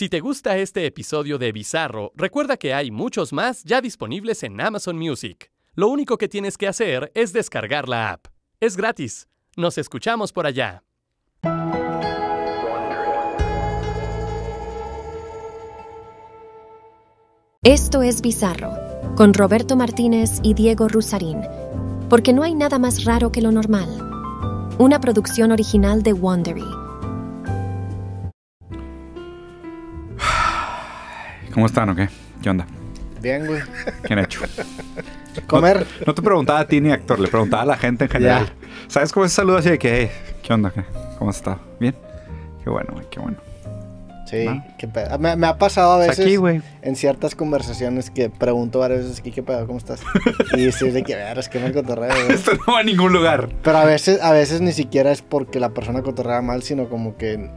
Si te gusta este episodio de Bizarro, recuerda que hay muchos más ya disponibles en Amazon Music. Lo único que tienes que hacer es descargar la app. Es gratis. Nos escuchamos por allá. Esto es Bizarro, con Roberto Martínez y Diego Rusarín, porque no hay nada más raro que lo normal. Una producción original de Wondery. ¿Cómo están o qué? ¿Qué onda? Bien, güey. ¿Qué han hecho? Comer. No, te preguntaba a ti ni actor, le preguntaba a la gente en general. ¿Sabes cómo ese saludo así de que, hey, ¿qué onda? Qué? ¿Cómo has estado? ¿Bien? Qué bueno, güey, qué bueno. Sí, qué pedo. Me, ha pasado a pues veces aquí, en ciertas conversaciones que pregunto varias veces, ¿qué, qué pedo? ¿Cómo estás? Y sí, de que ver, es que me cotorreo. Esto no va a ningún lugar. Pero a veces, a veces ni siquiera es porque la persona cotorrea mal, sino como que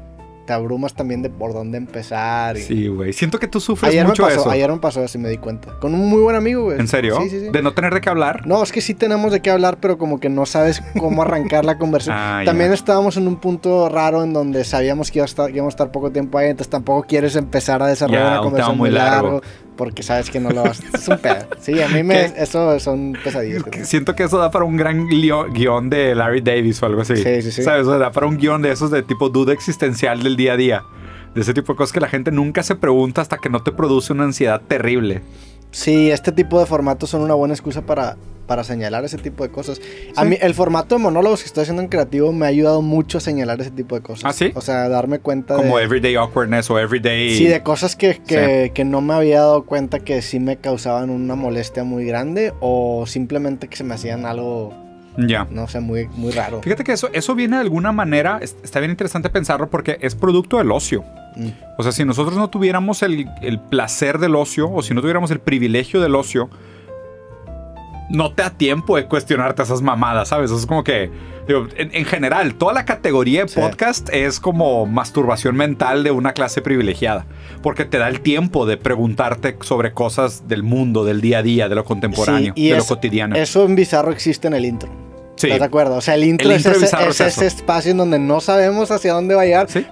te abrumas también de por dónde empezar. Sí, güey. Siento que tú sufres ayer mucho me pasó, eso. Ayer me pasó así, me di cuenta. Con un muy buen amigo, güey. ¿En serio? Sí, sí, De no tener de qué hablar. No, es que sí tenemos de qué hablar, pero como que no sabes cómo arrancar la conversación. Ah, también estábamos en un punto raro en donde sabíamos que, a estar, íbamos a estar poco tiempo ahí, entonces tampoco quieres empezar a desarrollar una conversación muy largo porque sabes que no lo vas. Es un Sí, a mí me, eso son pesadillas. siento que eso da para un gran guión de Larry Davis o algo así. Sí, sí, sí. ¿Sabes? da para un guión de esos de tipo duda existencial del día a día. De ese tipo de cosas que la gente nunca se pregunta hasta que no te produce una ansiedad terrible. Sí, este tipo de formatos son una buena excusa para, para señalar ese tipo de cosas. A mí, el formato de monólogos que estoy haciendo en creativo me ha ayudado mucho a señalar ese tipo de cosas. ¿Ah, sí? O sea, darme cuenta Como everyday awkwardness o everyday. Sí, de cosas que, que, no me había dado cuenta que sí me causaban una molestia muy grande o simplemente que se me hacían algo ya. No, o sea, muy, muy raro. Fíjate que eso, eso viene de alguna manera, está bien interesante pensarlo porque es producto del ocio. Mm. O sea, si nosotros no tuviéramos el, placer del ocio o si no tuviéramos el privilegio del ocio, no te da tiempo de cuestionarte esas mamadas, ¿sabes? es como que, en, general, toda la categoría de podcast es como masturbación mental de una clase privilegiada, porque te da el tiempo de preguntarte sobre cosas del mundo, del día a día, de lo contemporáneo, de lo cotidiano. Eso en Bizarro existe en el intro. ¿Estás de acuerdo? O sea, el intro, es, ese, espacio en donde no sabemos hacia dónde va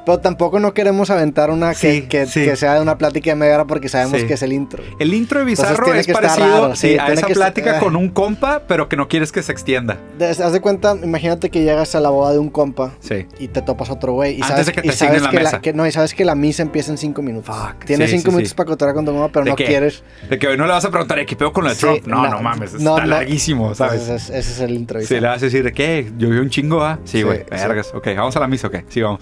pero tampoco no queremos aventar una que, sea de una plática de media porque sabemos que es el intro. El intro de Bizarro es parecido a esa plática eh. con un compa, pero que no quieres que se extienda. Haz de cuenta, imagínate que llegas a la boda de un compa y te topas otro güey. Y sabes, que la no, y sabes que la misa empieza en cinco minutos. Fuck, Tienes cinco minutos para contar con tu mamá, pero no quieres. De que hoy no le vas a preguntar, ¿qué con la No, no, mames, está larguísimo, ¿sabes? Ese es el intro vas a decir, ¿qué? Yo vi un chingo, ¿ah? Sí, güey. vergas. Ok, ¿vamos a la misa o Sí, vamos.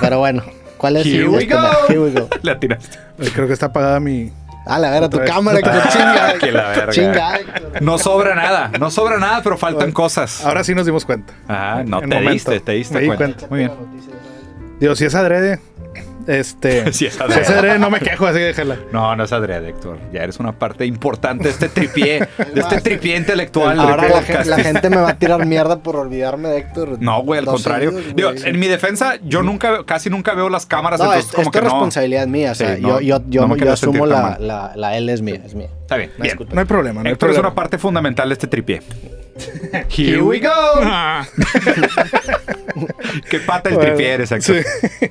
Pero bueno, ¿cuál es este, Here, we go. Here la tiraste. Eh, creo que está apagada mi... Ah, la verga, tu cámara, que chinga. Que No sobra nada, no sobra nada, pero faltan cosas. Ahora sí nos dimos cuenta. Ah, no, te diste, te diste cuenta. Muy bien. Dios, si es adrede, este. Sí, es Adrián. no me quejo, así déjala. No, no es Adrián, Héctor. Ya eres una parte importante de este tripié, de este tripié intelectual. Ahora la, gente me va a tirar mierda por olvidarme de Héctor. No, güey, al contrario. en mi defensa, yo nunca, casi nunca veo las cámaras, No, es, como esto que es responsabilidad mía. O sea, yo, yo, asumo la, la, L es mía, es mía. Está bien, No hay problema, no Héctor es una parte fundamental de este tripié. Here we go. Qué pata el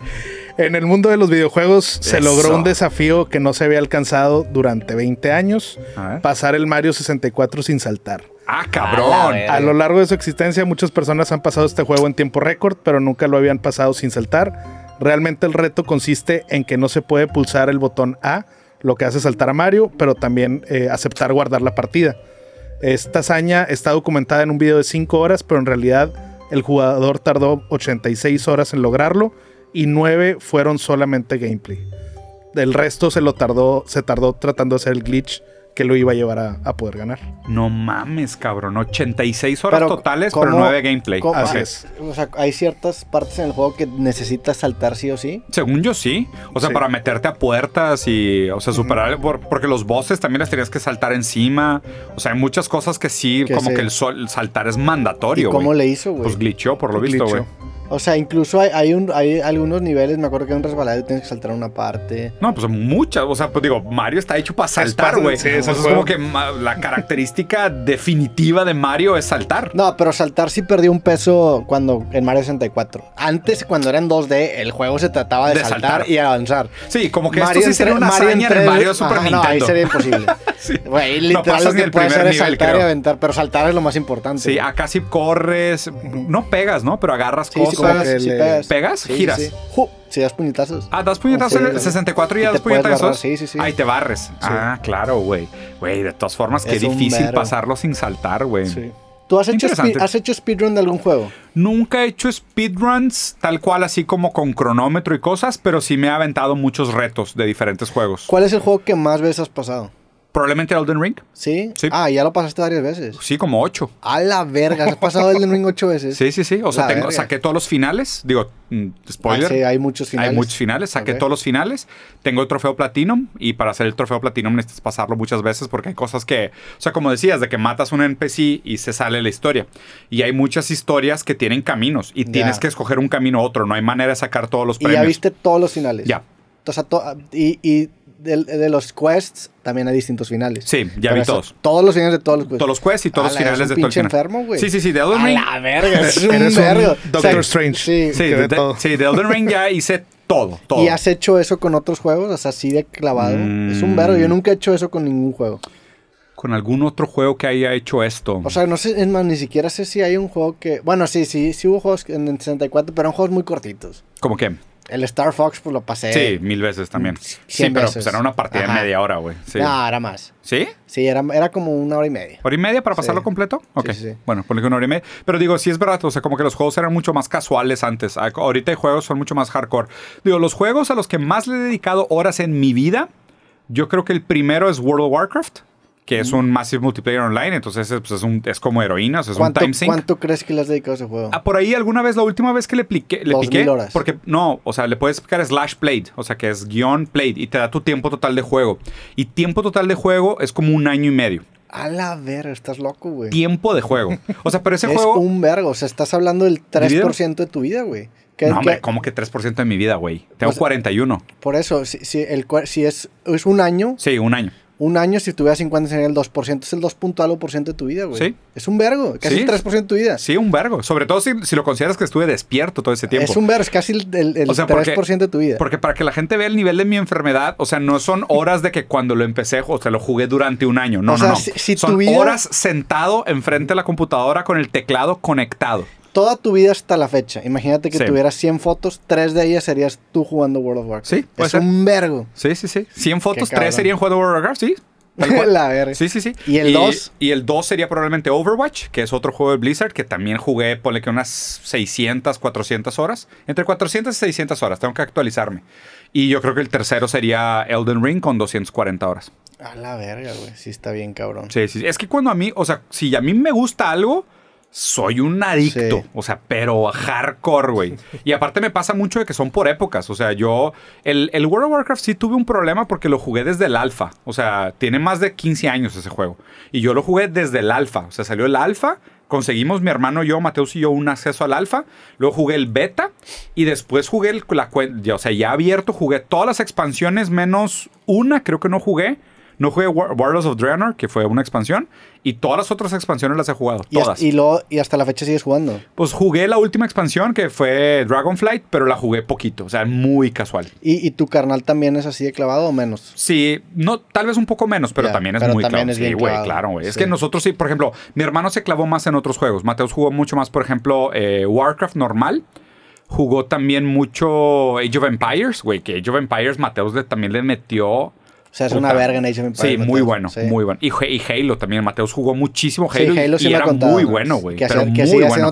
En el mundo de los videojuegos se logró un desafío que no se había alcanzado durante 20 años, pasar el Mario 64 sin saltar. Ah, cabrón. A, lo largo de su existencia muchas personas han pasado este juego en tiempo récord, pero nunca lo habían pasado sin saltar. Realmente el reto consiste en que no se puede pulsar el botón A, lo que hace saltar a Mario, pero también eh, aceptar guardar la partida. Esta hazaña está documentada en un video de 5 horas, pero en realidad el jugador tardó 86 horas en lograrlo y 9 fueron solamente gameplay. El resto se lo tardó, se tardó tratando de hacer el glitch que lo iba a llevar a, poder ganar. No mames, cabrón. 86 horas totales, pero 9 gameplay. Así O sea, hay ciertas partes en el juego que necesitas saltar sí o sí. Según yo, sí. O sea, para meterte a puertas y, o sea, superar. porque los bosses también las tenías que saltar encima. O sea, hay muchas cosas que sí, como que el, sol, saltar es mandatorio. ¿Y ¿Cómo le hizo, güey? Pues glitchó, por lo pues visto, güey. O sea, incluso hay, algunos niveles, me acuerdo que en un resbaladero tienes que saltar una parte. No, pues muchas. O sea, pues digo, Mario está hecho para saltar, güey. eso es como que la característica definitiva de Mario es saltar. No, pero saltar sí perdió un peso cuando en Mario 64. Antes, cuando era en 2D, el juego se trataba de, saltar, y avanzar. Sí, como que esto sí sería una hazaña en Mario Super No, ahí sería imposible. Güey, no lo que puede hacer es saltar y aventar, pero saltar es lo más importante. Sí, acá sí corres, no pegas, ¿no? Pero agarras cosas pegas, Giras. Sí. das puñetazos. Ah, das puñetazos en 64 y, ya das puñetazos. Ahí te barres. Ah, claro, güey. Güey, de todas formas, qué difícil pasarlo sin saltar, güey. Sí. ¿Tú has hecho, has hecho speedrun de algún juego? Nunca he hecho speedruns tal cual, así como con cronómetro y cosas, pero sí me he aventado muchos retos de diferentes juegos. ¿Cuál es el juego que más veces has pasado? Probablemente Elden Ring. ¿Sí? Ah, ya lo pasaste varias veces. Sí, como ocho. A la verga, has pasado Elden Ring ocho veces. Sí, sí, sí. O sea, tengo, saqué todos los finales. Digo, mm, spoiler. Ah, sí, hay muchos finales. Hay muchos finales. Saqué todos los finales. Tengo el trofeo Platinum. Y para hacer el trofeo Platinum necesitas pasarlo muchas veces porque hay cosas que. O sea, como decías, de que matas un NPC y se sale la historia. Y hay muchas historias que tienen caminos. Y tienes que escoger un camino u otro. No hay manera de sacar todos los premios. Y ya viste todos los finales. Ya. O sea, y, y de, de, los quests también hay distintos finales. Sí, ya vi todos. Todos los finales de todos los quests. Todos los quests y todos los finales de todos los enfermo, güey. Sí, sí, sí. De Elden Ring. A la verga, es un Doctor Strange. Sí, de, Elden Ring ya hice todo, todo. ¿Y has hecho eso con otros juegos? O sea, así de clavado. Es un verbo. Yo mm. nunca he hecho eso con ningún juego. Con algún otro juego que haya hecho esto. O sea, no sé, es más, ni siquiera sé si hay un juego que. Bueno, sí, sí, sí hubo juegos en 64, pero eran juegos muy cortitos. ¿Cómo qué? El Star Fox, pues lo pasé. Sí, mil veces también. Mm, sí, pero pues, era una partida de media hora, güey. Sí. No, era más. ¿Sí? Sí, era, como una hora y media. ¿Hora y media para pasarlo completo? Ok. Sí, bueno, ponle que una hora y media. Pero digo, sí es verdad, o sea, como que los juegos eran mucho más casuales antes. Ah, ahorita hay juegos son mucho más hardcore. Digo, los juegos a los que más le he dedicado horas en mi vida, yo creo que el primero es World of Warcraft que es un Massive Multiplayer Online, entonces es, pues, es, un, es como heroína, es un time sync. ¿Cuánto crees que le has dedicado a ese juego? Ah, por ahí alguna vez, la última vez que le, expliqué le piqué, porque no, o sea, le puedes picar slash played, o sea, que es guión played, y te da tu tiempo total de juego. Y tiempo total de juego es como un año y medio. A la verga, estás loco, güey. Tiempo de juego. O sea, pero ese juego... Es un vergo, o sea, estás hablando del 3% de tu vida, güey. no, hombre, ¿cómo que 3% de mi vida, güey? Tengo 41. Por eso, si, si, el, si es, es un año... Sí, un año un año, si tuviera 50 en el 2%, es el 2 de tu vida, güey. Es un vergo, casi el 3% de tu vida. Sí, un vergo. Sobre todo si, lo consideras que estuve despierto todo ese tiempo. Es un vergo, es casi el, 3% de tu vida. Porque para que la gente vea el nivel de mi enfermedad, o sea, no son horas de que cuando lo empecé, o sea, lo jugué durante un año. No, no, son horas sentado enfrente de la computadora con el teclado conectado toda tu vida hasta la fecha. Imagínate que tuvieras 100 fotos, 3 de ellas serías tú jugando World of Warcraft. Sí, es un vergo. Sí, sí, sí. 100 fotos, 3 serían jugando World of Warcraft, sí. la verga. Sí, sí, sí. ¿Y el 2? Y, y, el 2 sería probablemente Overwatch, que es otro juego de Blizzard que también jugué, ponle que unas 600, 400 horas. Entre 400 y 600 horas, tengo que actualizarme. Y yo creo que el tercero sería Elden Ring con 240 horas. A la verga, güey. Sí, está bien, cabrón. Sí, sí. Es que cuando a mí, o sea, si a mí me gusta algo soy un adicto, o sea, pero hardcore, güey. Y aparte me pasa mucho de que son por épocas, o sea, yo, el, World of Warcraft sí tuve un problema porque lo jugué desde el alfa, o sea, tiene más de 15 años ese juego. Y yo lo jugué desde el alfa, o sea, salió el alfa, conseguimos mi hermano, yo, Mateus y yo, un acceso al alfa, luego jugué el beta y después jugué la cuenta, o sea, ya abierto, jugué todas las expansiones menos una, creo que no jugué. No jugué Warlords of Draenor, que fue una expansión, y todas las otras expansiones las he jugado. Y todas. Y, hasta la fecha sigues jugando. Pues jugué la última expansión, que fue Dragonflight, pero la jugué poquito, o sea, muy casual. ¿Y, tu carnal también es así de clavado o menos? Sí, no, tal vez un poco menos, pero también es pero muy también Es sí, güey, claro, güey. Es que nosotros sí, por ejemplo, mi hermano se clavó más en otros juegos. Mateus jugó mucho más, por ejemplo, eh, Warcraft normal jugó también mucho Age of Empires, güey, que Age of Empires Mateus también le metió o sea, es una verga en Sí, muy bueno, muy bueno. Y, Halo también, Mateus jugó muchísimo Halo. y era muy bueno, güey. Que, hacer,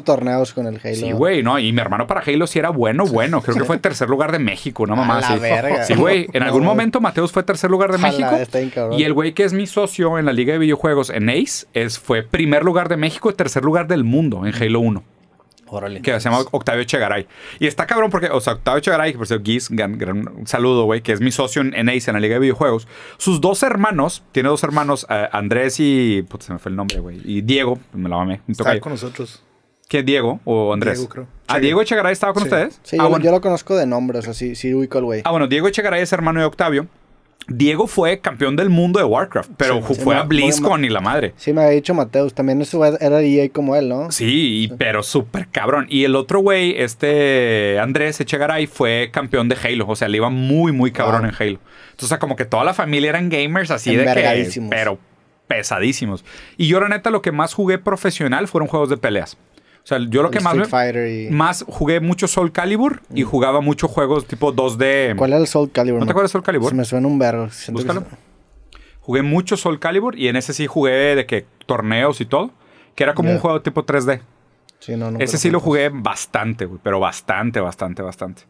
torneos con el Halo. Sí, güey, no. Y mi hermano para Halo sí era bueno, bueno. Creo que fue tercer lugar de México, no mamá. La Sí, güey. En algún momento Mateus fue tercer lugar de México. y el güey que es mi socio en la Liga de Videojuegos en Ace es, fue primer lugar de México y tercer lugar del mundo en Halo 1. Que se llama pues. Octavio Echegaray Y está cabrón porque, o sea, Octavio Chegaray, que por cierto, Giz, un saludo, güey, que es mi socio en, Ace, en la Liga de Videojuegos. Sus dos hermanos, tiene dos hermanos, eh, Andrés y. Puta, se me fue el nombre, güey. Y Diego, me la mamé. Está con nosotros. ¿Qué Diego o Andrés? Diego, creo. ¿Ah, Diego Echegaray estaba con ustedes? Sí, ah, yo, bueno. yo, lo conozco de nombres, o sea, sí, sí ubico el güey. Ah, bueno, Diego Echegaray es hermano de Octavio. Diego fue campeón del mundo de Warcraft, pero fue a BlizzCon y la madre. Sí, me había dicho Mateus, también era DJ e como él, ¿no? Sí, pero súper cabrón. Y el otro güey, este Andrés Echegaray, fue campeón de Halo, o sea, le iba muy, muy cabrón en Halo. Entonces, como que toda la familia eran gamers así de que... Pero pesadísimos. Y yo, la neta, lo que más jugué profesional fueron juegos de peleas. O sea, yo lo que más, más jugué mucho Soul Calibur y mm. jugaba muchos juegos tipo 2D. ¿Cuál era el Soul Calibur? ¿No te acuerdas Soul Calibur? Se me suena un verbo. Búscalo. Jugué mucho Soul Calibur y en ese sí jugué de que torneos y todo, que era como un juego tipo 3D. Sí, no, no ese sí lo jugué bastante, güey, pero bastante, bastante, bastante.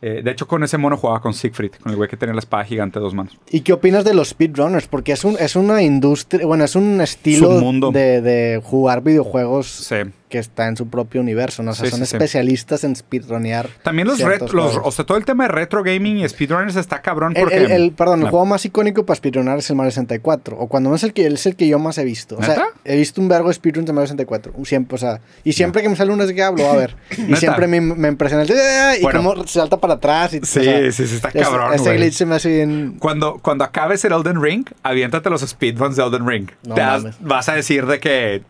Eh, de hecho, con ese mono jugaba con Siegfried, con el güey que tenía la espada gigante de dos manos. ¿Y qué opinas de los speedrunners? Porque es, un, es una industria, bueno, es un estilo de, de jugar videojuegos sí que está en su propio universo, ¿no? O sea, son especialistas en speedrunear. También los, retro, o sea, todo el tema de retro gaming y speedrunners está cabrón porque... El, perdón, el juego más icónico para speedrunar es el Mario 64, o cuando no es el que, es el que yo más he visto. O sea, he visto un vergo de de Mario 64, siempre, o sea, y siempre que me sale un es que hablo, a ver, y siempre me, impresiona el... Eh, eh, eh", y bueno, salta para atrás y... Sí, sí, sí, está cabrón, Ese, glitch se me hace bien... Cuando, cuando acabes el Elden Ring, aviéntate los speedruns de Elden Ring. Te vas a decir de que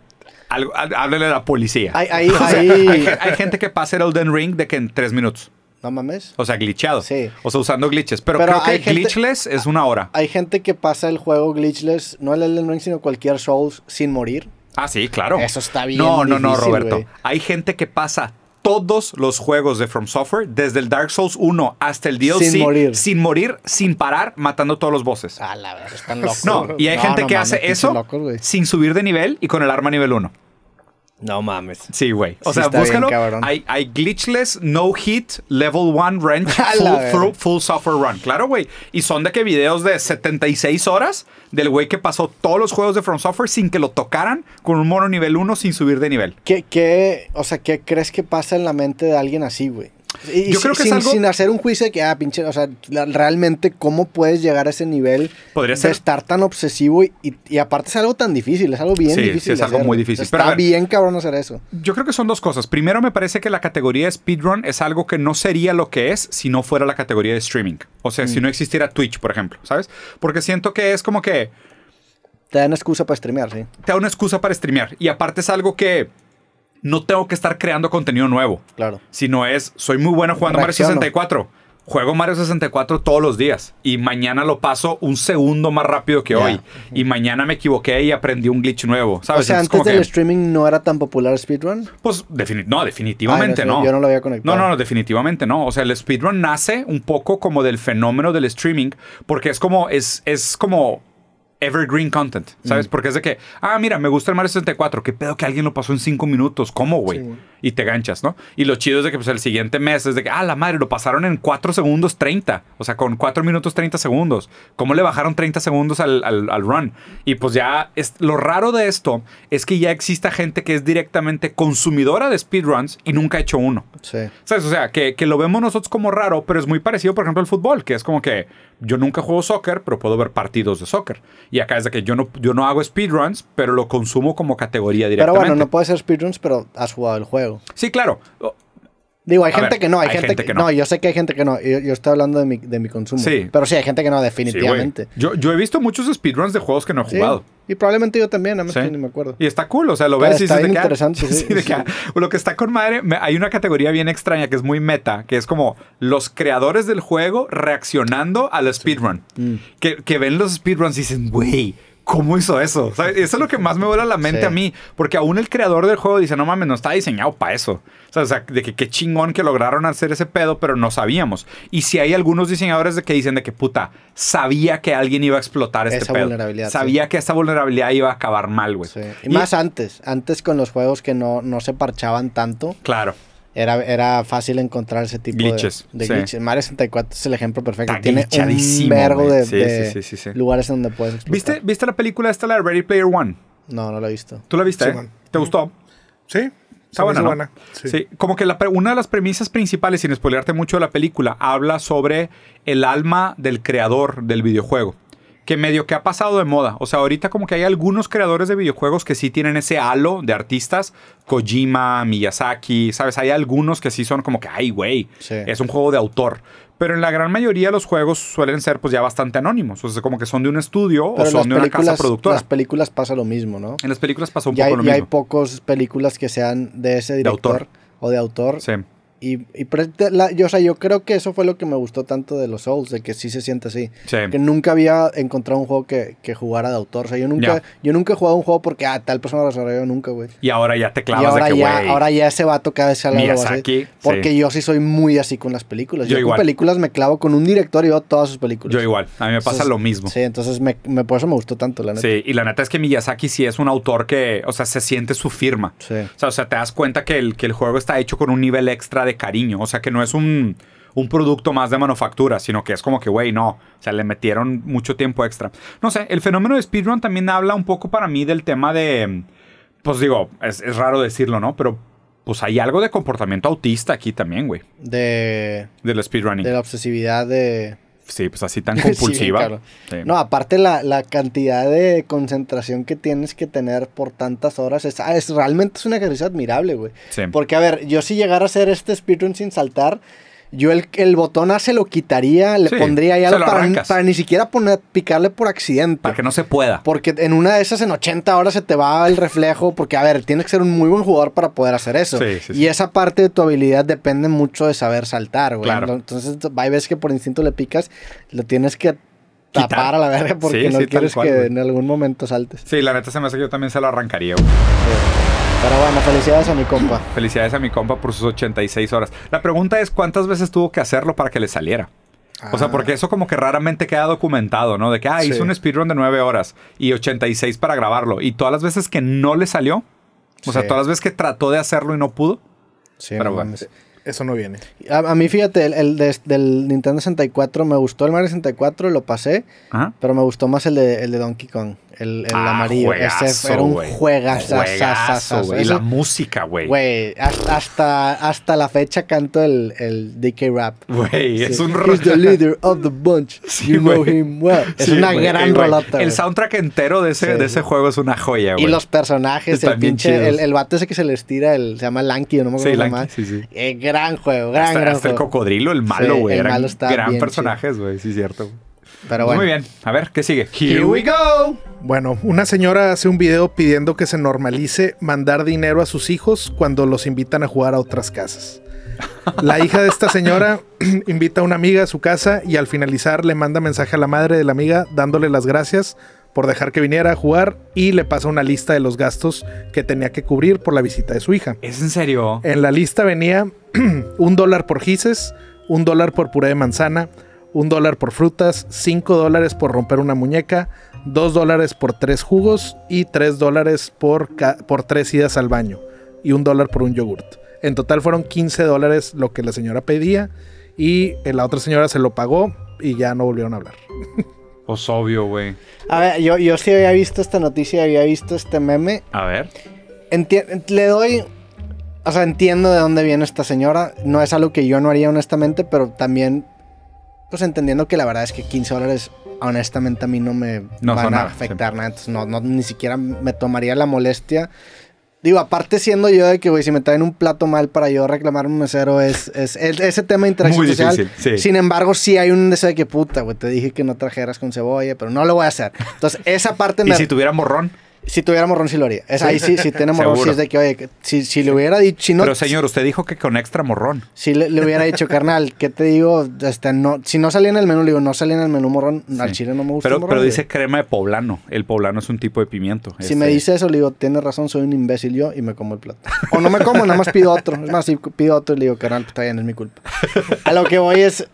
háblele a la policía. Hay, gente que pasa el Elden Ring de que en tres minutos. No mames. O sea, glitchado. Sí. O sea, usando glitches. Pero, creo que glitchless es una hora. Hay gente que pasa el juego glitchless, no el Elden Ring, sino cualquier Souls sin morir. Ah, sí, claro. Eso está bien. No, no, no, Roberto. Hay gente que pasa todos los juegos de From Software, desde el Dark Souls 1 hasta el dios sin morir, sin, morir, sin parar, matando todos los bosses. Ah, la verdad, locos. No, y hay gente que hace eso sin subir de nivel y con el arma nivel 1. No mames. Sí, güey. O sea, búscalo. hay, glitchless, no hit, level one wrench, full, full software run. Claro, güey. Y son de que videos de 76 horas del güey que pasó todos los juegos de From Software sin que lo tocaran con un mono nivel 1 sin subir de nivel. qué, o sea, ¿qué crees que pasa en la mente de alguien así, güey? Y yo creo que sin, es algo... sin hacer un juicio de que, ah, pinche, o sea, realmente cómo puedes llegar a ese nivel de estar tan obsesivo y, aparte es algo tan difícil, es algo bien difícil. Sí, es algo muy difícil. Está bien cabrón hacer eso. Yo creo que son dos cosas. Primero, me parece que la categoría de speedrun es algo que no sería lo que es si no fuera la categoría de streaming. O sea, si mm. no existiera Twitch, por ejemplo, ¿sabes? Porque siento que es como que... Te da una excusa para streamear, sí. Te da una excusa para streamear. Y aparte es algo que no tengo que estar creando contenido nuevo. Claro. Sino es, soy muy bueno jugando Mario 64. Juego Mario 64 todos los días y mañana lo paso un segundo más rápido que hoy. Y mañana me equivoqué y aprendí un glitch nuevo. ¿sabes? O sea, antes del streaming no era tan popular speedrun. Pues no, definitivamente ah, no, Yo no lo había conectado. No, no, no, definitivamente no. O sea, el speedrun nace un poco como del fenómeno del streaming porque es como, es, es como evergreen content, ¿sabes? Mm. Porque es de que, ah, mira, me gusta el Mario 64, qué pedo que alguien lo pasó en cinco minutos, ¿cómo, güey? y te ganchas, ¿no? Y lo chido es de que pues, el siguiente mes es de que, ah, la madre, lo pasaron en 4 segundos 30, o sea, con 4 minutos 30 segundos, ¿cómo le bajaron 30 segundos al, run? Y pues ya, es, lo raro de esto es que ya exista gente que es directamente consumidora de speedruns y nunca ha hecho uno. Sí. ¿Sabes? O sea, que, que lo vemos nosotros como raro, pero es muy parecido, por ejemplo, al fútbol, que es como que yo nunca juego soccer, pero puedo ver partidos de soccer. Y acá es de que yo no, yo no hago speedruns, pero lo consumo como categoría directamente. Pero bueno, no puede ser speedruns, pero has jugado el juego. Sí, claro. Digo, hay gente que no, hay, gente, que no. no. yo sé que hay gente que no. Yo, estoy hablando de mi, de mi consumo. Sí. Pero sí, hay gente que no, definitivamente. yo, he visto muchos speedruns de juegos que no he jugado. y probablemente yo también, a que ni me acuerdo. Y está cool, o sea, lo ves y dices interesante, de que, ah, ah, Lo que está con madre, hay una categoría bien extraña que es muy meta, que es como los creadores del juego reaccionando al speedrun. Mm. Que, que ven los speedruns y dicen, güey ¿Cómo hizo eso? eso es lo que más me vuela la mente a mí, porque aún el creador del juego dice, no mames, no está diseñado para eso. O sea, de que qué chingón que lograron hacer ese pedo, pero no sabíamos. Y si hay algunos diseñadores de que dicen de que puta, sabía que alguien iba a explotar este Esa pedo. Vulnerabilidad, sabía que esta vulnerabilidad iba a acabar mal, güey. Y, más antes, antes con los juegos que no, no se parchaban tanto. Claro era, fácil encontrar ese tipo de, glitches. Mario 64 es el ejemplo perfecto. Tiene un vergo de, lugares donde puedes ¿Viste, ¿Viste la película esta, la Ready Player One? No, no la he visto. ¿Tú la viste? ¿Te mm. gustó? Sí. Está buena, Sí. como que una de las premisas principales, sin spoilearte mucho de la película, habla sobre el alma del creador del videojuego que medio que ha pasado de moda. O sea, ahorita como que hay algunos creadores de videojuegos que sí tienen ese halo de artistas. Kojima, Miyazaki, ¿sabes? Hay algunos que sí son como que, ay, güey, es un juego de autor. Pero en la gran mayoría los juegos suelen ser pues ya bastante anónimos. O sea, como que son de un estudio o son de una casa productora. En las películas pasa lo mismo, ¿no? En las películas pasa un poco hay, lo mismo. Y hay pocas películas que sean de ese director o de autor. Sí y, y yo, creo que eso fue lo que me gustó tanto de los Souls, de que sí se siente así. Que nunca había encontrado un juego que, jugara de autor. sea, yo nunca, yo nunca he jugado un juego porque, ah, tal persona lo desarrolló nunca, güey. Y ahora ya te clavas y ahora de ya, Ahora ya ese vato a tocar ese así. Porque yo sí soy muy así con las películas. Yo, con películas me clavo con un director y veo todas sus películas. Yo igual. A mí me pasa lo mismo. Sí, entonces me, por eso me gustó tanto, la neta. Sí, y la neta es que Miyazaki sí es un autor que, o sea, se siente su firma. O sea, o sea te das cuenta que el, que el juego está hecho con un nivel extra de cariño. O sea, que no es un, un producto más de manufactura, sino que es como que, güey, no. O sea, le metieron mucho tiempo extra. No sé, el fenómeno de speedrun también habla un poco para mí del tema de. Pues digo, es, raro decirlo, ¿no? Pero pues hay algo de comportamiento autista aquí también, güey. De. la speedrunning. De la obsesividad de Sí, pues así tan compulsiva. No, aparte la, cantidad de concentración que tienes que tener por tantas horas es, ah, realmente es un ejercicio admirable, güey. Porque, a ver, yo si llegara a hacer este speedrun sin saltar, yo el, el botón A se lo quitaría, le pondría ahí algo para, para, ni siquiera poner, picarle por accidente. Para que no se pueda. Porque en una de esas en 80 horas se te va el reflejo, porque a ver, tienes que ser un muy buen jugador para poder hacer eso. y esa parte de tu habilidad depende mucho de saber saltar, güey. Claro. Entonces, hay veces que por instinto le picas, lo tienes que tapar a la verga porque no quieres que en algún momento saltes. Sí, la neta se me hace que yo también se lo arrancaría, güey. Pero bueno, felicidades a mi compa. Felicidades a mi compa por sus 86 horas. La pregunta es, ¿cuántas veces tuvo que hacerlo para que le saliera? O sea, porque ah. eso como que raramente queda documentado, ¿no? De que, ah, hizo un speedrun de 9 horas y 86 para grabarlo. Y todas las veces que no le salió, o sea, todas las veces que trató de hacerlo y no pudo. Sí, pero bueno. Eso no viene. A, mí, fíjate, el, del Nintendo 64 me gustó el Mario 64, lo pasé, pero me gustó más el de, el de Donkey Kong, el, el ah, amarillo. Juegazo, Ese era un juegazo. juegazo y la música, güey. Güey, hasta, hasta, la fecha canto el, el DK Rap. Güey, es un He's the leader of the bunch. Sí, you know him well. Es una gran hey, El soundtrack entero de ese, de ese juego es una joya, güey. Y los personajes, el pinche, el, el vato ese que se les tira, el, se llama Lanky, no me acuerdo sí, Lanky, Sí, sí. Eh, Gran juego, gran, el cocodrilo, el malo, güey. gran bien personajes, güey, sí, cierto. Pero pues Muy bien. A ver, ¿qué sigue? Here we go. Bueno, una señora hace un video pidiendo que se normalice mandar dinero a sus hijos cuando los invitan a jugar a otras casas. La hija de esta señora invita a una amiga a su casa y al finalizar le manda mensaje a la madre de la amiga dándole las gracias por dejar que viniera a jugar y le pasa una lista de los gastos que tenía que cubrir por la visita de su hija. ¿Es en serio? En la lista venía un dólar por gises, un dólar por puré de manzana, un dólar por frutas, cinco dólares por romper una muñeca, dos dólares por tres jugos y tres dólares por, por tres idas al baño y un dólar por un yogurt. En total fueron 15 dólares lo que la señora pedía y la otra señora se lo pagó y ya no volvieron a hablar. Pues obvio, güey. A ver, yo, yo sí había visto esta noticia, había visto este meme. A ver. le doy. O sea, entiendo de dónde viene esta señora. No es algo que yo no haría honestamente, pero también. Pues entendiendo que la verdad es que 15 dólares, honestamente, a mí no me van a afectar nada. no, no, ni siquiera me tomaría la molestia Digo, aparte siendo yo de que, güey, si me traen un plato mal para yo reclamar un mesero, es, es, ese tema de Sin embargo, sí hay un deseo de que, puta, güey, te dije que no trajeras con cebolla, pero no lo voy a hacer. Entonces, esa parte... ¿Y si tuviera morrón? Si tuviéramos morrón, sí lo haría. Es ahí sí, si tenemos morrón, sí es de que, oye, si, le hubiera dicho. Si Pero señor, usted dijo que con extra morrón. Si le, hubiera dicho, carnal, ¿qué te digo? Este, no, si no salía en el menú, le digo, no salía en el menú morrón, al chile no me gusta. Pero, pero dice crema de poblano. El poblano es un tipo de pimiento. Si me este, dice eso, le digo, tienes razón, soy un imbécil yo y me como el plato. O no me como, nada más pido otro. Es más, pido otro y le digo, carnal, pues, está bien, es mi culpa. A lo que voy es,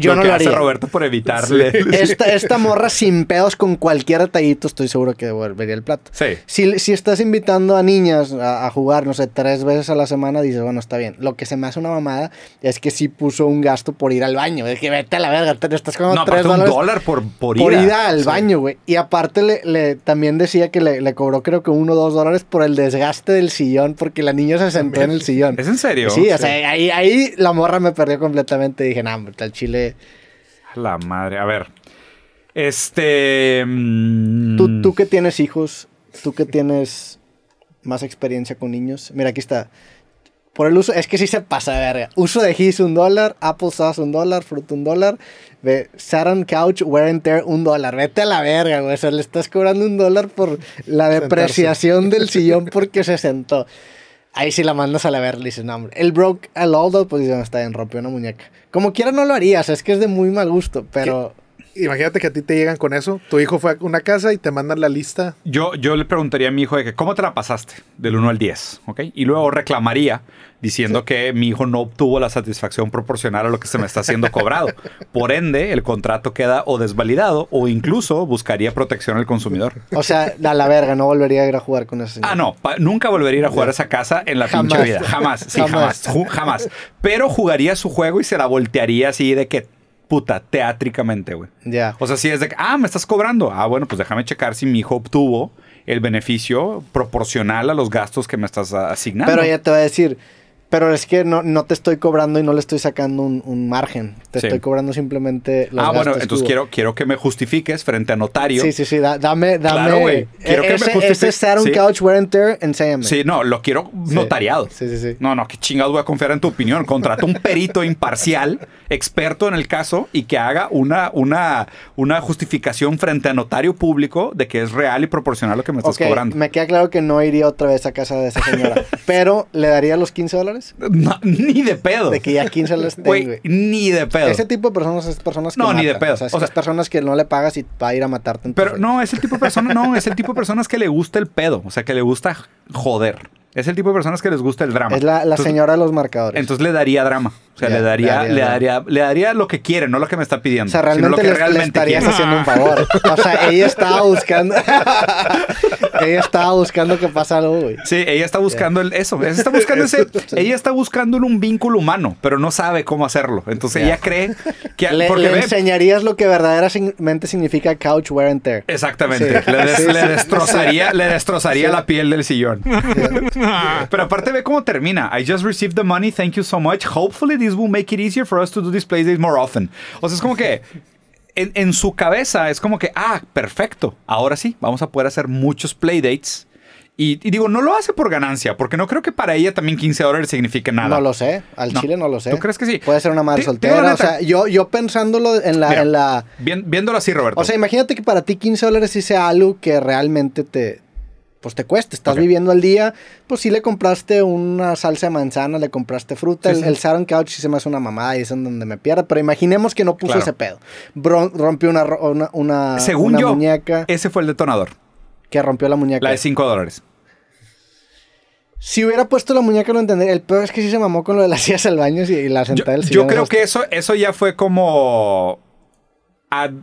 yo no lo haría. Hace Roberto por evitarle. Esta, morra sin pedos con cualquier detallito, estoy seguro que devolvería el plato. Sí. Si, estás invitando a niñas a, jugar, no sé, tres veces a la semana, dices, bueno, está bien. Lo que se me hace una mamada es que sí puso un gasto por ir al baño. Es que vete a la verga, te estás con no, tres dólares. un dólar por, por, ir, al baño, güey. Y aparte le, también decía que le, cobró creo que uno o dos dólares por el desgaste del sillón, porque la niña se sentó en el sillón. ¿Es en serio? Sí, o sea, ahí, ahí la morra me perdió completamente. Dije, no, el chile a la madre, a ver. Este. Mm, tú, tú que tienes hijos, tú que tienes más experiencia con niños. Mira, aquí está. Por el uso, es que sí se pasa de verga. Uso de His un dólar, Apple Sauce un dólar, Fruit un dólar, Saturn Couch Wear and Tear un dólar. Vete a la verga, güey. O le estás cobrando un dólar por la depreciación del sillón porque se sentó. Ahí sí la mandas a la ver, le dices, no, hombre. El broke a all pues está bien, Ropio, una muñeca. Como quiera no lo harías, es que es de muy mal gusto, pero... Imagínate que a ti te llegan con eso. Tu hijo fue a una casa y te mandan la lista. Yo, yo le preguntaría a mi hijo de que, ¿cómo te la pasaste? Del 1 al 10, ¿ok? Y luego reclamaría diciendo que mi hijo no obtuvo la satisfacción proporcional a lo que se me está haciendo cobrado. Por ende, el contrato queda o desvalidado o incluso buscaría protección al consumidor. O sea, a la verga, no volvería a ir a jugar con esa señora. Ah, no, nunca volvería a jugar a esa casa en la pinche vida. Jamás, sí, jamás, jamás. jamás. Pero jugaría su juego y se la voltearía así de que Puta, teátricamente, güey. Ya. O sea, si es de, ah, me estás cobrando. Ah, bueno, pues déjame checar si mi hijo obtuvo el beneficio proporcional a los gastos que me estás asignando. Pero ya te voy a decir, pero es que no, no te estoy cobrando y no le estoy sacando un, margen. Te estoy cobrando simplemente los Ah, bueno, entonces quiero, quiero que me justifiques frente a notario. Sí, sí, sí. dame, dame. güey. Quiero que me justifiques. Ese couch wear and enséñame. Sí, no, lo quiero notariado. Sí, sí, sí. No, no, qué chingados voy a confiar en tu opinión. Contrata un perito imparcial, experto en el caso y que haga una, una, una justificación frente a notario público de que es real y proporcional lo que me estás cobrando. Me queda claro que no iría otra vez a casa de esa señora, pero le daría los 15 dólares. ni de pedo. De que ya 15 les tengo, Ni de pedo. Ese tipo de personas es personas que. No, ni de pedo. O personas que no le pagas y va a ir a matarte. pero no, es el tipo de persona, no, es el tipo de personas que le gusta el pedo. O sea, que le gusta joder. Es el tipo de personas que les gusta el drama. Es la, señora de los marcadores. Entonces le daría drama. O sea, le, daría, le, daría, le daría lo que quiere, no lo que me está pidiendo. O sea, realmente, le estarías haciendo un favor. O sea, ella estaba buscando. ella estaba buscando que pasa algo, güey. Sí, ella está buscando eso. Ella está buscando ese. Ella está buscando un vínculo humano, pero no sabe cómo hacerlo. Entonces ella cree que. Le, enseñarías lo que verdaderamente significa couch wear and tear. Exactamente. destrozaría, le destrozaría la piel del sillón. Pero aparte ve cómo termina. I just received the money, thank you so much. Hopefully this will make it easier for us to do these playdates more often. O sea, es como que en, su cabeza es como que, ah, perfecto, ahora sí, vamos a poder hacer muchos playdates. Y, y, digo, no lo hace por ganancia, porque no creo que para ella también 15 dólares signifique nada. No lo sé, al chile no lo sé. ¿Tú crees que sí? Puede ser una madre soltera, o sea, yo, yo pensándolo en la... viéndolo así, Roberto. O sea, imagínate que para ti 15 dólares sí sea algo que realmente te, pues te cuesta, estás viviendo al día, pues si le compraste una salsa de manzana, le compraste fruta, el, Saron Couch sí se me hace una mamada y es en donde me pierda, pero imaginemos que no puso ese pedo. rompió una, una, muñeca. Ese fue el detonador. Que rompió la muñeca. La de 5 dólares. Si hubiera puesto la muñeca, lo entendería. El peor es que sí se mamó con lo de las sillas al baño y, la sentada del sillón. Yo creo que eso, eso ya fue como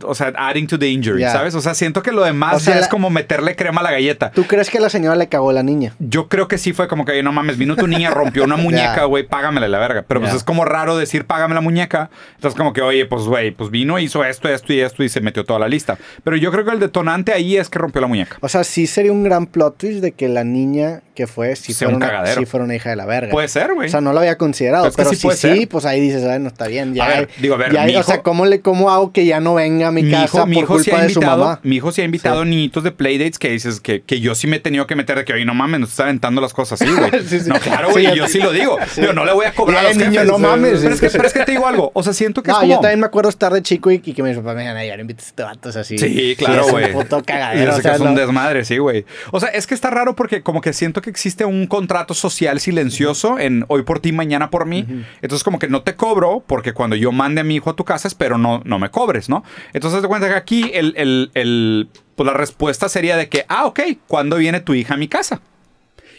o sea, adding to the injury, ¿sabes? O sea, siento que lo demás es como meterle crema a la galleta. ¿Tú crees que la señora le cagó a la niña? Yo creo que sí fue como que, no mames, vino tu niña, rompió una muñeca, güey, págamela la verga. Pero pues es como raro decir págame la muñeca. Entonces como que, oye, pues güey, pues vino, hizo esto, esto y esto y se metió toda la lista. Pero yo creo que el detonante ahí es que rompió la muñeca. O sea, sí sería un gran plot twist de que la niña que fue, si, sea una, si fuera una hija de la verga. Puede ser, güey. O sea, no lo había considerado. pero sí si sí, pues ahí dices, no está bien. Ya, digo, a ver, O sea, ¿cómo, le, ¿cómo hago que ya no venga a mi, casa hijo, por mi hijo culpa sí ha de invitado, su mamá. Mi hijo sí ha invitado niñitos de playdates que dices que, que, yo sí me he tenido que meter de que, oye, no mames, nos está aventando las cosas así, güey. no, claro, güey, yo sí lo digo. Yo no le voy a cobrar a los niño, no mames. Pero es, que, pero es, que, te digo algo. O sea, siento que es como... yo también me acuerdo estar de chico y, que mi papá me digan, ya ahora invitas a este vatos así. Sí, claro, güey. Es un es un desmadre, sí, güey. O sea, es que está raro porque como que siento que existe un contrato social silencioso en hoy por ti, mañana por mí. Entonces como que no te cobro porque cuando yo mande a mi hijo a tu casa espero no, no me cobres, ¿no? Entonces te cuenta que aquí pues la respuesta sería de que, ah, ok, ¿cuándo viene tu hija a mi casa?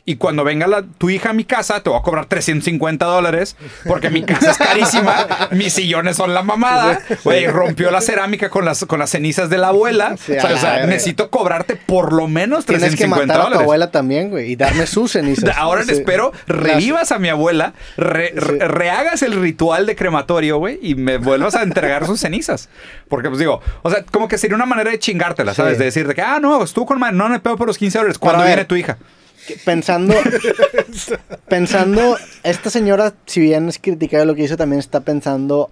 y cuando venga la, tu hija a mi casa, te voy a cobrar 350 dólares porque mi casa es carísima, mis sillones son la mamada, güey, rompió la cerámica con las, con las cenizas de la abuela. o sea, necesito cobrarte por lo menos 350 Tienes que matar a tu abuela también, güey, y darme sus cenizas. Ahora espero revivas a mi abuela, rehagas el ritual de crematorio, güey, y me vuelvas a entregar sus cenizas. Porque, pues digo, o sea, como que sería una manera de chingártela, ¿sabes? De decirte que, ah, no, estuvo con no me pego por los 15 dólares. Cuando viene tu hija? pensando, pensando, esta señora, si bien es criticada lo que hizo, también está pensando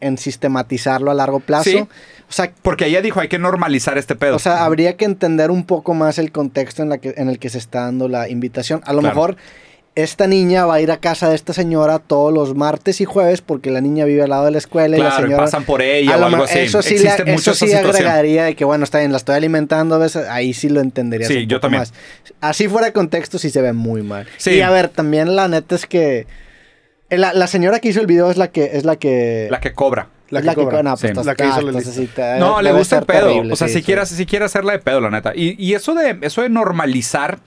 en sistematizarlo a largo plazo. o sea, porque ella dijo hay que normalizar este pedo. O sea, habría que entender un poco más el contexto en, que, en el que se está dando la invitación. A lo mejor esta niña va a ir a casa de esta señora todos los martes y jueves porque la niña vive al lado de la escuela y la señora... pasan por ella o algo así. Eso sí, sí agregaría que, bueno, está bien, la estoy alimentando, a veces ahí sí lo entendería. Sí, yo también. Así fuera de contexto sí se ve muy mal. Sí. Y a ver, también la neta es que... La, la, señora que hizo el video es la que... Es la que... La que cobra. La que, no, no le gusta el pedo. o sea, si, quiere si hacerla de pedo, la neta. Y, eso de eso de normalizar,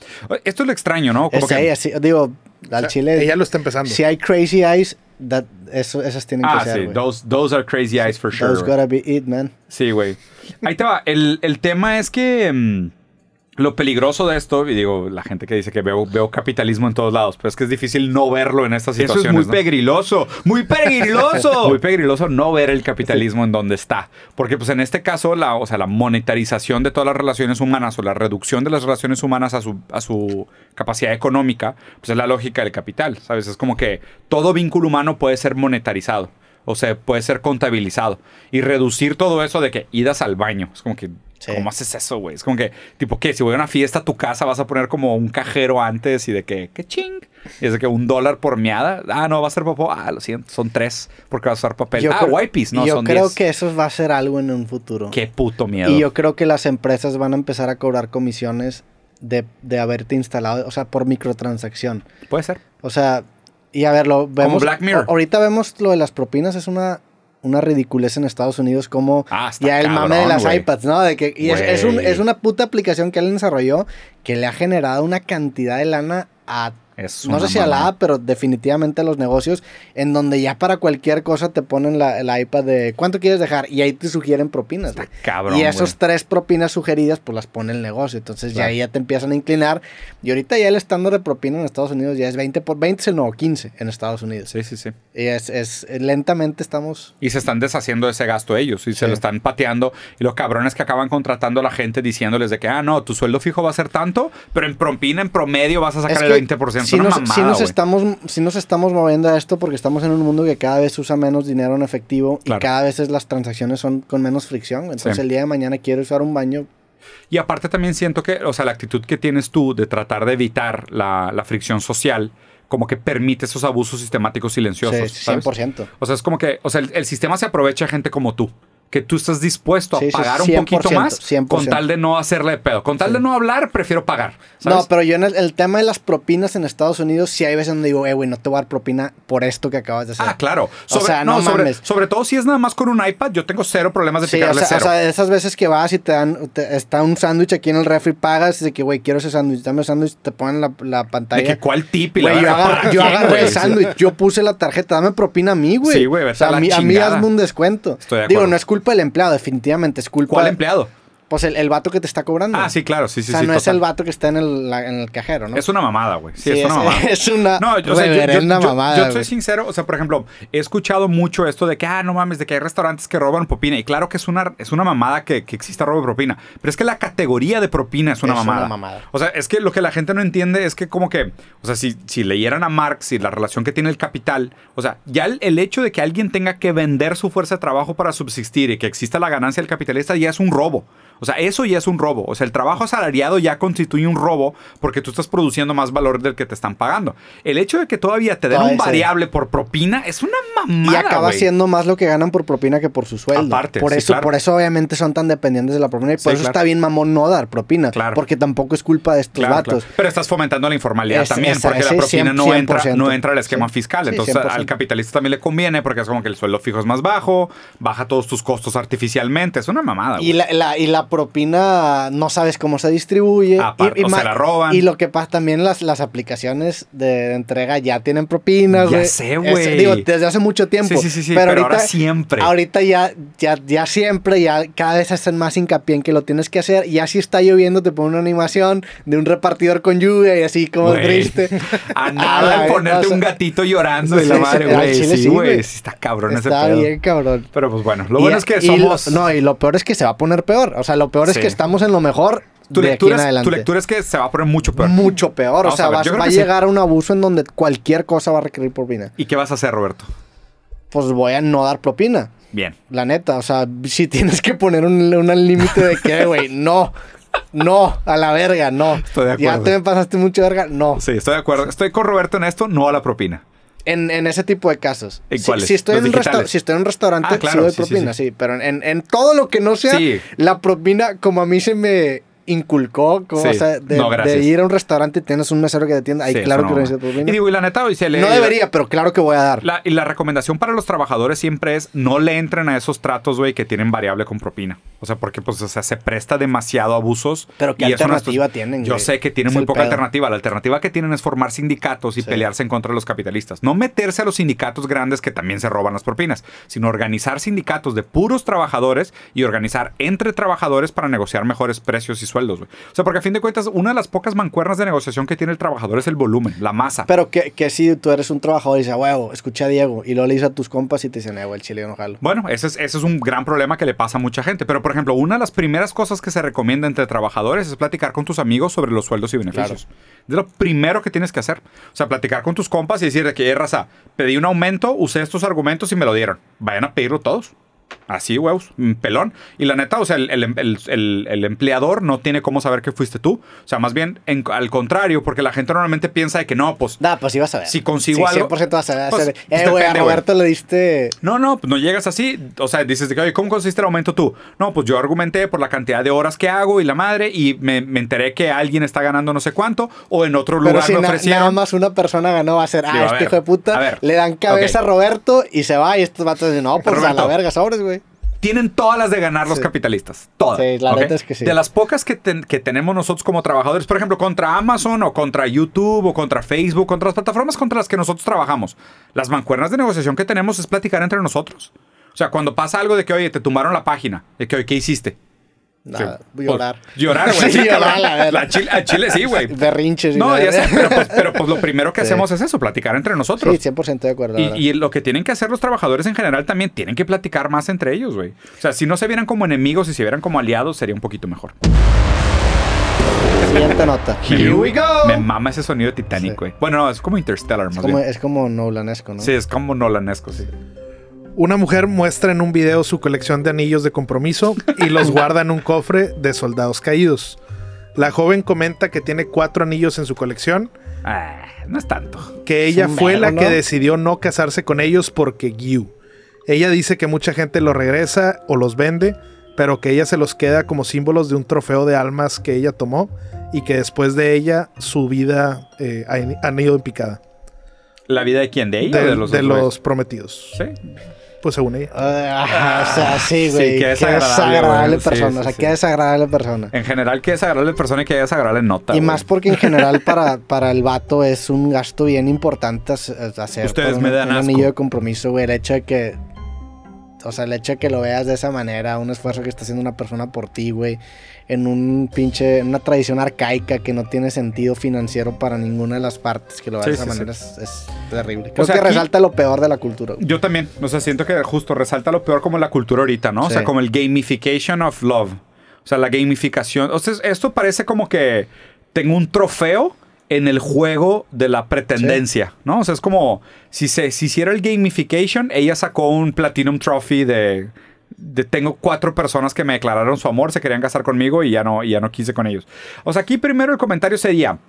esto es lo extraño, ¿no? es que, digo, al chile. Ella lo está empezando. Si hay crazy eyes, that, eso, esas tienen que ah, ser. Ah, sí, those, are crazy eyes for sure. Those gotta be it, man. Sí, güey. Ahí te va. El, el tema es que. Mm, lo peligroso de esto, y digo, la gente que dice que veo, veo capitalismo en todos lados, pero es que es difícil no verlo en estas situaciones. Eso es muy peligroso muy peligroso muy peligroso no ver el capitalismo en donde está. Porque pues en este caso, la, o sea, la monetarización de todas las relaciones humanas o la reducción de las relaciones humanas a su, a su capacidad económica, pues es la lógica del capital, ¿sabes? Es como que todo vínculo humano puede ser monetarizado o sea, puede ser contabilizado. Y reducir todo eso de que idas al baño. Es como que, ¿cómo haces eso, güey? Es como que, tipo, ¿qué? si voy a una fiesta a tu casa vas a poner como un cajero antes y de que, ¿qué ching. Y es de que un dólar por miada. Ah, no, va a ser popó. Ah, lo siento, son tres porque va a usar papel. Yo ah, wipes, no, yo creo que eso va a ser algo en un futuro. Qué puto miedo. Y yo creo que las empresas van a empezar a cobrar comisiones de, de haberte instalado, o sea, por microtransacción. Puede ser. O sea, y a ver, lo vemos. Ahorita vemos lo de las propinas, es una, una ridiculez en Estados Unidos como ah, ya el mame de las iPads, ¿no? De que, y es, es, una puta aplicación que él desarrolló que le ha generado una cantidad de lana a no sé si a la pero definitivamente los negocios, en donde ya para cualquier cosa te ponen la, iPad de cuánto quieres dejar y ahí te sugieren propinas. y esas tres propinas sugeridas, pues las pone el negocio. Entonces ya ahí ya te empiezan a inclinar. Y ahorita ya el estándar de propina en Estados Unidos ya es 20 por 20, es nuevo 15 en Estados Unidos. Sí, sí, sí. Y es, lentamente estamos. Y se están deshaciendo de ese gasto ellos y se lo están pateando. Y los cabrones que acaban contratando a la gente diciéndoles de que, ah, no, tu sueldo fijo va a ser tanto, pero en propina, en promedio vas a sacar el 20% si nos, estamos, si nos estamos moviendo a esto porque estamos en un mundo que cada vez usa menos dinero en efectivo y cada vez las transacciones son con menos fricción. Entonces el día de mañana quiero usar un baño. Y aparte también siento que, o sea, la actitud que tienes tú de tratar de evitar la, fricción social, como que permite esos abusos sistemáticos silenciosos. Sí, 100%. O sea, es como que, o sea, el, el sistema se aprovecha de gente como tú que tú estás dispuesto a pagar un poquito más con tal de no hacerle pedo. Con tal de no hablar, prefiero pagar. No, pero yo en el, tema de las propinas en Estados Unidos, sí hay veces donde digo, eh, güey, no te voy a dar propina por esto que acabas de hacer. Ah, claro. o sea, no, mames. Sobre, todo si es nada más con un iPad, yo tengo cero problemas de picarle o sea, O sea, esas veces que vas y te dan, está un sándwich aquí en el refri, pagas y de que, güey, quiero ese sándwich, dame el sándwich, te ponen la, pantalla. De que, ¿cuál tip? Y la yo, hago yo el sándwich, yo puse la tarjeta, dame propina a mí, güey. Sí, güey, a, mí, a hazme un descuento. Estoy de Digo, no es culpa culpa del empleado, definitivamente es culpa. ¿Cuál empleado? Pues el, el, vato que te está cobrando. Ah, sí, claro, sí, sí. O sea, no es el vato que está en el, cajero, ¿no? Es una mamada, güey. Sí, es, una mamada. Es una no, yo, soy yo, mamada. Yo, soy sincero, o sea, por ejemplo, he escuchado mucho esto de que, ah, no mames, de que hay restaurantes que roban propina. Y claro que es una, es una mamada que, exista robo de propina. Pero es que la categoría de propina es una es Una mamada. O sea, es que lo que la gente no entiende es que como que, o sea, si, si leyeran a Marx y la relación que tiene el capital, o sea, ya el, el hecho de que alguien tenga que vender su fuerza de trabajo para subsistir y que exista la ganancia del capitalista ya es un robo. O sea, eso ya es un robo. O sea, el trabajo asalariado ya constituye un robo porque tú estás produciendo más valor del que te están pagando. El hecho de que todavía te den un variable por propina es una mamada. Y acaba siendo más lo que ganan por propina que por su sueldo. Aparte, por, eso, por eso, obviamente, son tan dependientes de la propina. Y por eso está bien mamón no dar propina. Claro. Porque tampoco es culpa de estos vatos. Pero estás fomentando la informalidad también, porque la propina no, entra, al esquema fiscal. Entonces, al capitalista también le conviene porque es como que el sueldo fijo es más bajo, baja todos tus costos artificialmente. Es una mamada. Y la, y la propina no sabes cómo se distribuye. y, se la roban. Y lo que pasa también, las, las aplicaciones de entrega ya tienen propinas. Ya sé, güey. Digo, desde hace mucho tiempo. Sí, sí, sí, pero, ahorita, ahora siempre. Ahorita ya, ya, ya siempre, ya cada vez hacen más hincapié en que lo tienes que hacer. Y así está lloviendo, te pone una animación de un repartidor con lluvia y así como triste. A nada ponerte un gatito llorando de la madre, güey. Sí, güey. está cabrón está ese Está bien, cabrón. Pero pues bueno, lo bueno es, que somos. no, y lo peor es que se va a poner peor. O sea, lo peor es que estamos en lo mejor tu de lectura, lectura es que se va a poner mucho peor. Mucho peor. o sea, va a llegar a un abuso en donde cualquier cosa va a requerir propina. ¿Y qué vas a hacer, Roberto? Pues voy a no dar propina. Bien. La neta, o sea, si tienes que poner un, límite de que, güey, no. No, a la verga, no. Estoy de acuerdo. Ya te me pasaste mucho verga, no. Sí, estoy de acuerdo. Estoy con Roberto en esto, no a la propina. En, ese tipo de casos. si, estoy en un si, estoy en un restaurante, ah, claro, doy propina, sí, pero en, en, todo lo que no sea la propina, como a mí se me inculcó de, ir a un restaurante y tienes un mesero que te atienda. Ahí claro que Y digo, y la neta, se le, no debería, pero claro que voy a dar. La, y la recomendación para los trabajadores siempre es no le entren a esos tratos, güey, que tienen variable con propina. O sea, porque pues, o sea, se presta demasiado a abusos. Pero ¿qué alternativa tienen? Yo sé que tienen muy poca alternativa. La alternativa que tienen es formar sindicatos y pelearse en contra de los capitalistas. No meterse a los sindicatos grandes que también se roban las propinas, sino organizar sindicatos de puros trabajadores y organizar entre trabajadores para negociar mejores precios y sueldos o sea, porque a fin de cuentas, una de las pocas mancuernas de negociación que tiene el trabajador es el volumen, la masa. Pero que, si tú eres un trabajador y dices, huevo, escucha a Diego, y lo le a tus compas y te dicen, huevo, eh, el chile no jalo. Bueno, ese es, ese es un gran problema que le pasa a mucha gente. Pero, por ejemplo, una de las primeras cosas que se recomienda entre trabajadores es platicar con tus amigos sobre los sueldos y beneficios. Claro. Es lo primero que tienes que hacer. O sea, platicar con tus compas y decir, que, raza, pedí un aumento, usé estos argumentos y me lo dieron. Vayan a pedirlo todos. Así, huevos, pelón. Y la neta, o sea, el, empleador no tiene cómo saber que fuiste tú. O sea, más bien al contrario, porque la gente normalmente piensa de que no, pues. Nah, pues ibas a ver. Si consigo algo. vas a ver. a pues, eh, pues, Roberto le diste. No, no, pues no llegas así. O sea, dices de que, oye, ¿cómo consiste el aumento tú? No, pues yo argumenté por la cantidad de horas que hago y la madre, y me, enteré que alguien está ganando no sé cuánto, o en otro lugar Pero si Nada más una persona ganó, va a ser, ah, este hijo de puta, le dan cabeza a Roberto y se va, y estos vatos dicen, no, pues a la verga, sobre tienen todas las de ganar los capitalistas. Todas. De las pocas que, que, tenemos nosotros como trabajadores, por ejemplo, contra Amazon o contra YouTube o contra Facebook, contra las plataformas contra las que nosotros trabajamos, las mancuernas de negociación que tenemos es platicar entre nosotros. O sea, cuando pasa algo de que, oye, te tumbaron la página, de que, oye, ¿qué hiciste? Nada, llorar. llorar, güey. llorar, la, a Chile sí, güey. No, ya sé, pues, pero, pues, lo primero que hacemos es eso, platicar entre nosotros. Sí, 100% de acuerdo. Y, lo que tienen que hacer los trabajadores en general también, tienen que platicar más entre ellos, güey. O sea, si no se vieran como enemigos y si se vieran como aliados, sería un poquito mejor. Siguiente nota. Here we go. Me mama ese sonido titánico, güey. Bueno, no, es como Interstellar, más es como, Es como Nolanesco, ¿no? Sí, es como Nolanesco, sí. Una mujer muestra en un video su colección de anillos de compromiso y los guarda en un cofre de soldados caídos. La joven comenta que tiene cuatro anillos en su colección. Ah, no es tanto. Que ella fue la que decidió no casarse con ellos porque Gyu. Ella dice que mucha gente los regresa o los vende, pero que ella se los queda como símbolos de un trofeo de almas que ella tomó y que después de ella su vida eh, han ido en picada. ¿La vida de quién? ¿De ella? De, los, de los prometidos. Sí pues según ella. o sea, sí, güey. Sí, qué desagradable, persona. o sea, qué desagradable persona. En general, qué desagradable persona y qué desagradable nota. Y más porque en general para, para el vato es un gasto bien importante hacer. Ustedes pues, un, me dan anillo de compromiso, güey. El hecho de que o sea, el hecho de que lo veas de esa manera, un esfuerzo que está haciendo una persona por ti, güey, en un pinche, en una tradición arcaica que no tiene sentido financiero para ninguna de las partes, que lo veas de esa manera Es, terrible. Creo o sea, que resalta lo peor de la cultura. Yo también, o sea, siento que justo resalta lo peor como la cultura ahorita, ¿no? O sea, como el gamification of love. O sea, la gamificación. O sea, esto parece como que tengo un trofeo en el juego de la pretendencia, ¿no? O sea, es como si se si hiciera el gamification, ella sacó un Platinum Trophy de, tengo cuatro personas que me declararon su amor, se querían casar conmigo y ya no, y ya no quise con ellos. O sea, aquí primero el comentario sería,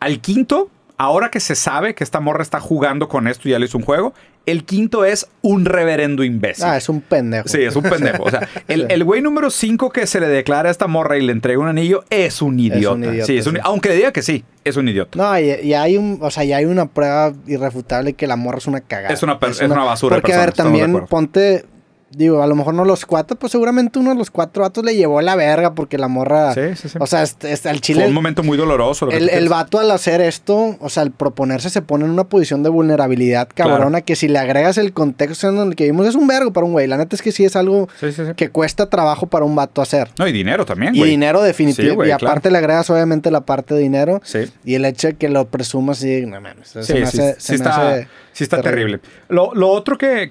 al quinto Ahora que se sabe que esta morra está jugando con esto y ya le hizo un juego, el quinto es un reverendo imbécil. Ah, es un pendejo. Sí, es un pendejo. O sea, el, güey número cinco que se le declara a esta morra y le entrega un anillo es un idiota. sí, es un, aunque diga que sí, es un idiota. No, y, hay un, o sea, ya hay una prueba irrefutable que la morra es una cagada. Es una, es basura. Porque, de a ver, también ponte, Digo, a lo mejor no los cuatro, pues seguramente uno de los cuatro vatos le llevó la verga porque la morra. Sí, sí, sí. O sea, este, este al chile. Fue un momento muy doloroso. El, el, vato al hacer esto, o sea, al proponerse, se pone en una posición de vulnerabilidad cabrona que si le agregas el contexto en el que vivimos, es un vergo para un güey. La neta es que sí es algo que cuesta trabajo para un vato hacer. No, y dinero también, Y dinero definitivo. y aparte le agregas, obviamente, la parte de dinero. Sí. Y el hecho de que lo presumas, y no mames. Sí, se me hace Sí está terrible. Lo, otro que,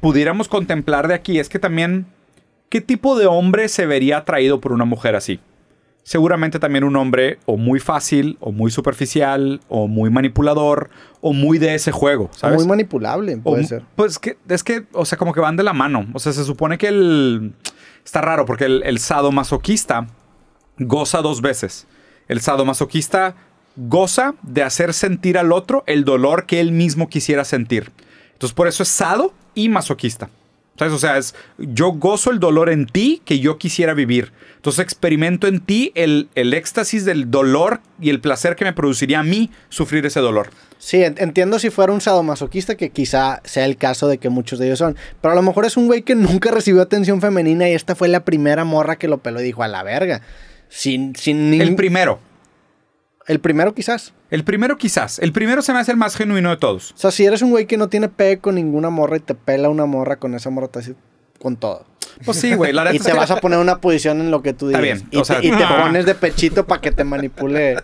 pudiéramos contemplar de aquí es que también, ¿qué tipo de hombre se vería atraído por una mujer así? Seguramente también un hombre o muy fácil, o muy superficial, o muy manipulador, o muy de ese juego, muy manipulable, puede ser. Pues que, es que, o sea, como que van de la mano. O sea, se supone que el... Está raro porque el, el masoquista goza dos veces. El masoquista goza de hacer sentir al otro el dolor que él mismo quisiera sentir. Entonces por eso es sado y masoquista. O sea, es yo gozo el dolor en ti que yo quisiera vivir. Entonces experimento en ti el, éxtasis del dolor y el placer que me produciría a mí sufrir ese dolor. Sí, entiendo si fuera un masoquista que quizá sea el caso de que muchos de ellos son. Pero a lo mejor es un güey que nunca recibió atención femenina y esta fue la primera morra que lo peló y dijo a la verga. Sin, sin ni... El primero. El primero quizás. El primero quizás. El primero se me hace el más genuino de todos. O sea, si eres un güey que no tiene pe con ninguna morra y te pela una morra con esa morra, te con todo. Pues sí, güey. y te vas a poner una posición en lo que tú digas. bien. y, te, pones de pechito para que te manipule.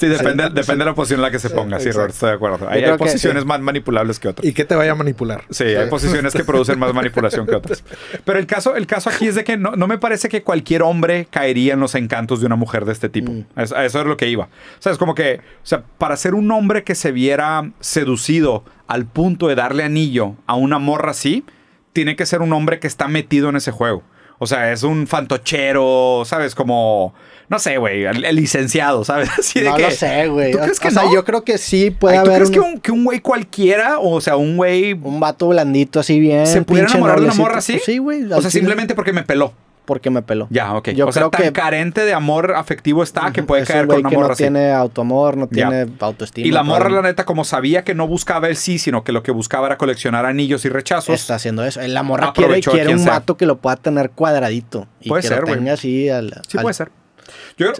Sí, depende, de la posición en la que se ponga. Sí, Robert, estoy de acuerdo. Hay, posiciones más manipulables que otras. Y que te vaya a manipular. Sí, hay posiciones que producen más manipulación que otras. Pero el caso, el caso aquí es de que no, me parece que cualquier hombre caería en los encantos de una mujer de este tipo. Mm. eso es lo que iba. O sea, es como que, o sea, para ser un hombre que se viera seducido al punto de darle anillo a una morra así, tiene que ser un hombre que está metido en ese juego. O sea, es un fantochero, ¿sabes? Como, no sé, güey, el, licenciado, ¿sabes? Así no que, sé, güey. ¿Tú crees sea, yo creo que sí puede haber. crees que un güey cualquiera, o sea, un güey. Un vato blandito así bien. Se pudiera enamorar de una morra así? Sí, güey. O sea, simplemente porque me peló porque me peló. Ya, ok. o sea, tan que carente de amor afectivo está que puede caer con una que no tiene autoamor, no tiene autoestima. Y la morra, la neta, como sabía que no buscaba el sí, sino que lo que buscaba era coleccionar anillos y rechazos. Está haciendo eso. La morra quiere, un mato que lo pueda tener cuadradito. Y puede ser, güey. así Sí, puede ser.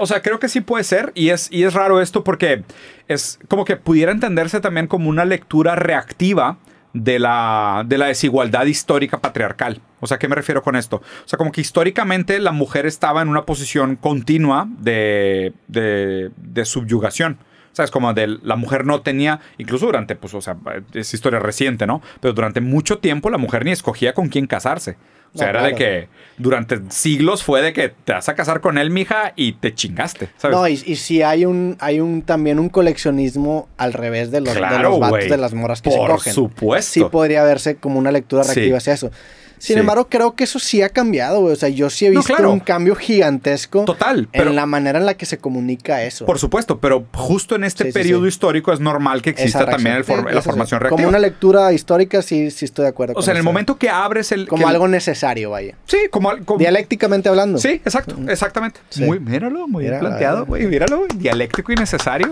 o sea, creo que sí puede ser y es, y es raro esto porque es como que pudiera entenderse también como una lectura reactiva de la, de la desigualdad histórica patriarcal. O sea, ¿qué me refiero con esto? O sea, como que históricamente la mujer estaba en una posición continua de, de, de subyugación. O sea, es como de la mujer no tenía, incluso durante, pues, o sea, es historia reciente, ¿no? Pero durante mucho tiempo la mujer ni escogía con quién casarse. O sea, era de que durante siglos fue de que te vas a casar con él, mija, y te chingaste. No, y, si hay un, hay un también un coleccionismo al revés de los, de vatos de las moras que se cogen. Por supuesto. Sí podría verse como una lectura reactiva hacia eso. Sin embargo, creo que eso sí ha cambiado, O sea, yo sí he visto un cambio gigantesco. Total. Pero, en la manera en la que se comunica eso. Por supuesto, pero justo en este periodo histórico es normal que exista también la formación reactiva. Como una lectura histórica, sí, sí estoy de acuerdo. O sea, en el momento que abres el. Como algo necesario, vaya. Sí, como, algo... Dialécticamente hablando. Sí, exacto, exactamente. Muy, míralo, muy bien planteado, güey. Míralo, dialéctico y necesario.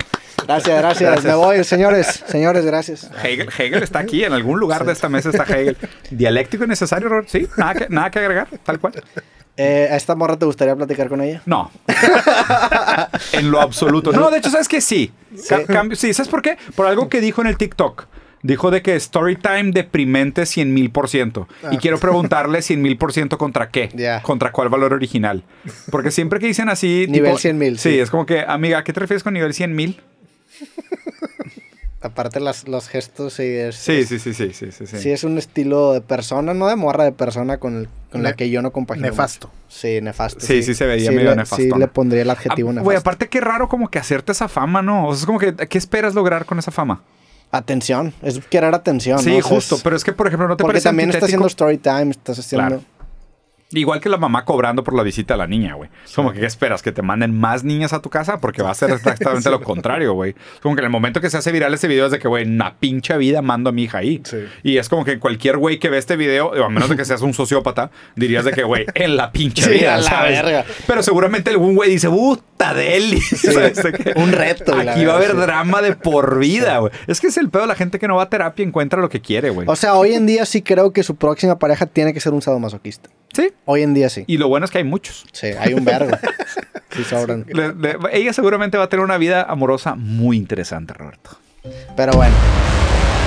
Gracias, gracias, gracias. Me voy, señores. Señores, gracias. Hegel, Hegel está aquí, en algún lugar de esta mesa está Hegel. Dialéctico y necesario, sí, nada que, agregar, tal cual. Eh, ¿A esta morra te gustaría platicar con ella? No. en lo absoluto. No, de hecho, ¿sabes qué? Sí. Sí. ¿sabes por qué? Por algo que dijo en el TikTok. Dijo de que Storytime deprimente 100 mil por ciento. Y ah. quiero preguntarle 100 mil por ciento contra qué. Contra cuál valor original. Porque siempre que dicen así. Nivel 100 mil. Sí, es como que, amiga, ¿a ¿qué te refieres con nivel 100 mil? aparte las, los gestos y sí, sí, sí, sí, sí, sí, sí, es un estilo de persona, no de morra de persona con, la que yo no compagino. Nefasto. Sí, nefasto. Sí, sí, se veía medio nefasto. Sí, le pondría el adjetivo ah, nefasto. Güey, aparte qué raro como que hacerte esa fama, ¿no? O sea, es como que, ¿qué esperas lograr con esa fama? Atención, es querer atención. Sí, justo, pero es que, por ejemplo, no te parece. Porque también estás haciendo story time, estás haciendo. Igual que la mamá cobrando por la visita a la niña, güey. Es como que, ¿qué esperas? ¿Que te manden más niñas a tu casa? Porque va a ser exactamente lo contrario, güey. como que en el momento que se hace viral ese video es de que, güey, en la pinche vida mando a mi hija ahí. Y es como que cualquier güey que ve este video, a menos de que seas un sociópata, dirías de que, güey, en la pinche vida, la Verga. Pero seguramente algún güey dice, puta deli. un reto. Aquí va a haber drama de por vida, güey. Es que es el pedo de la gente que no va a terapia encuentra lo que quiere, güey. O sea, hoy en día sí creo que su próxima pareja tiene que ser un sadomasoquista. Hoy en día sí. Y lo bueno es que hay muchos. Sí, hay un verbo. ella seguramente va a tener una vida amorosa muy interesante, Roberto. Pero bueno,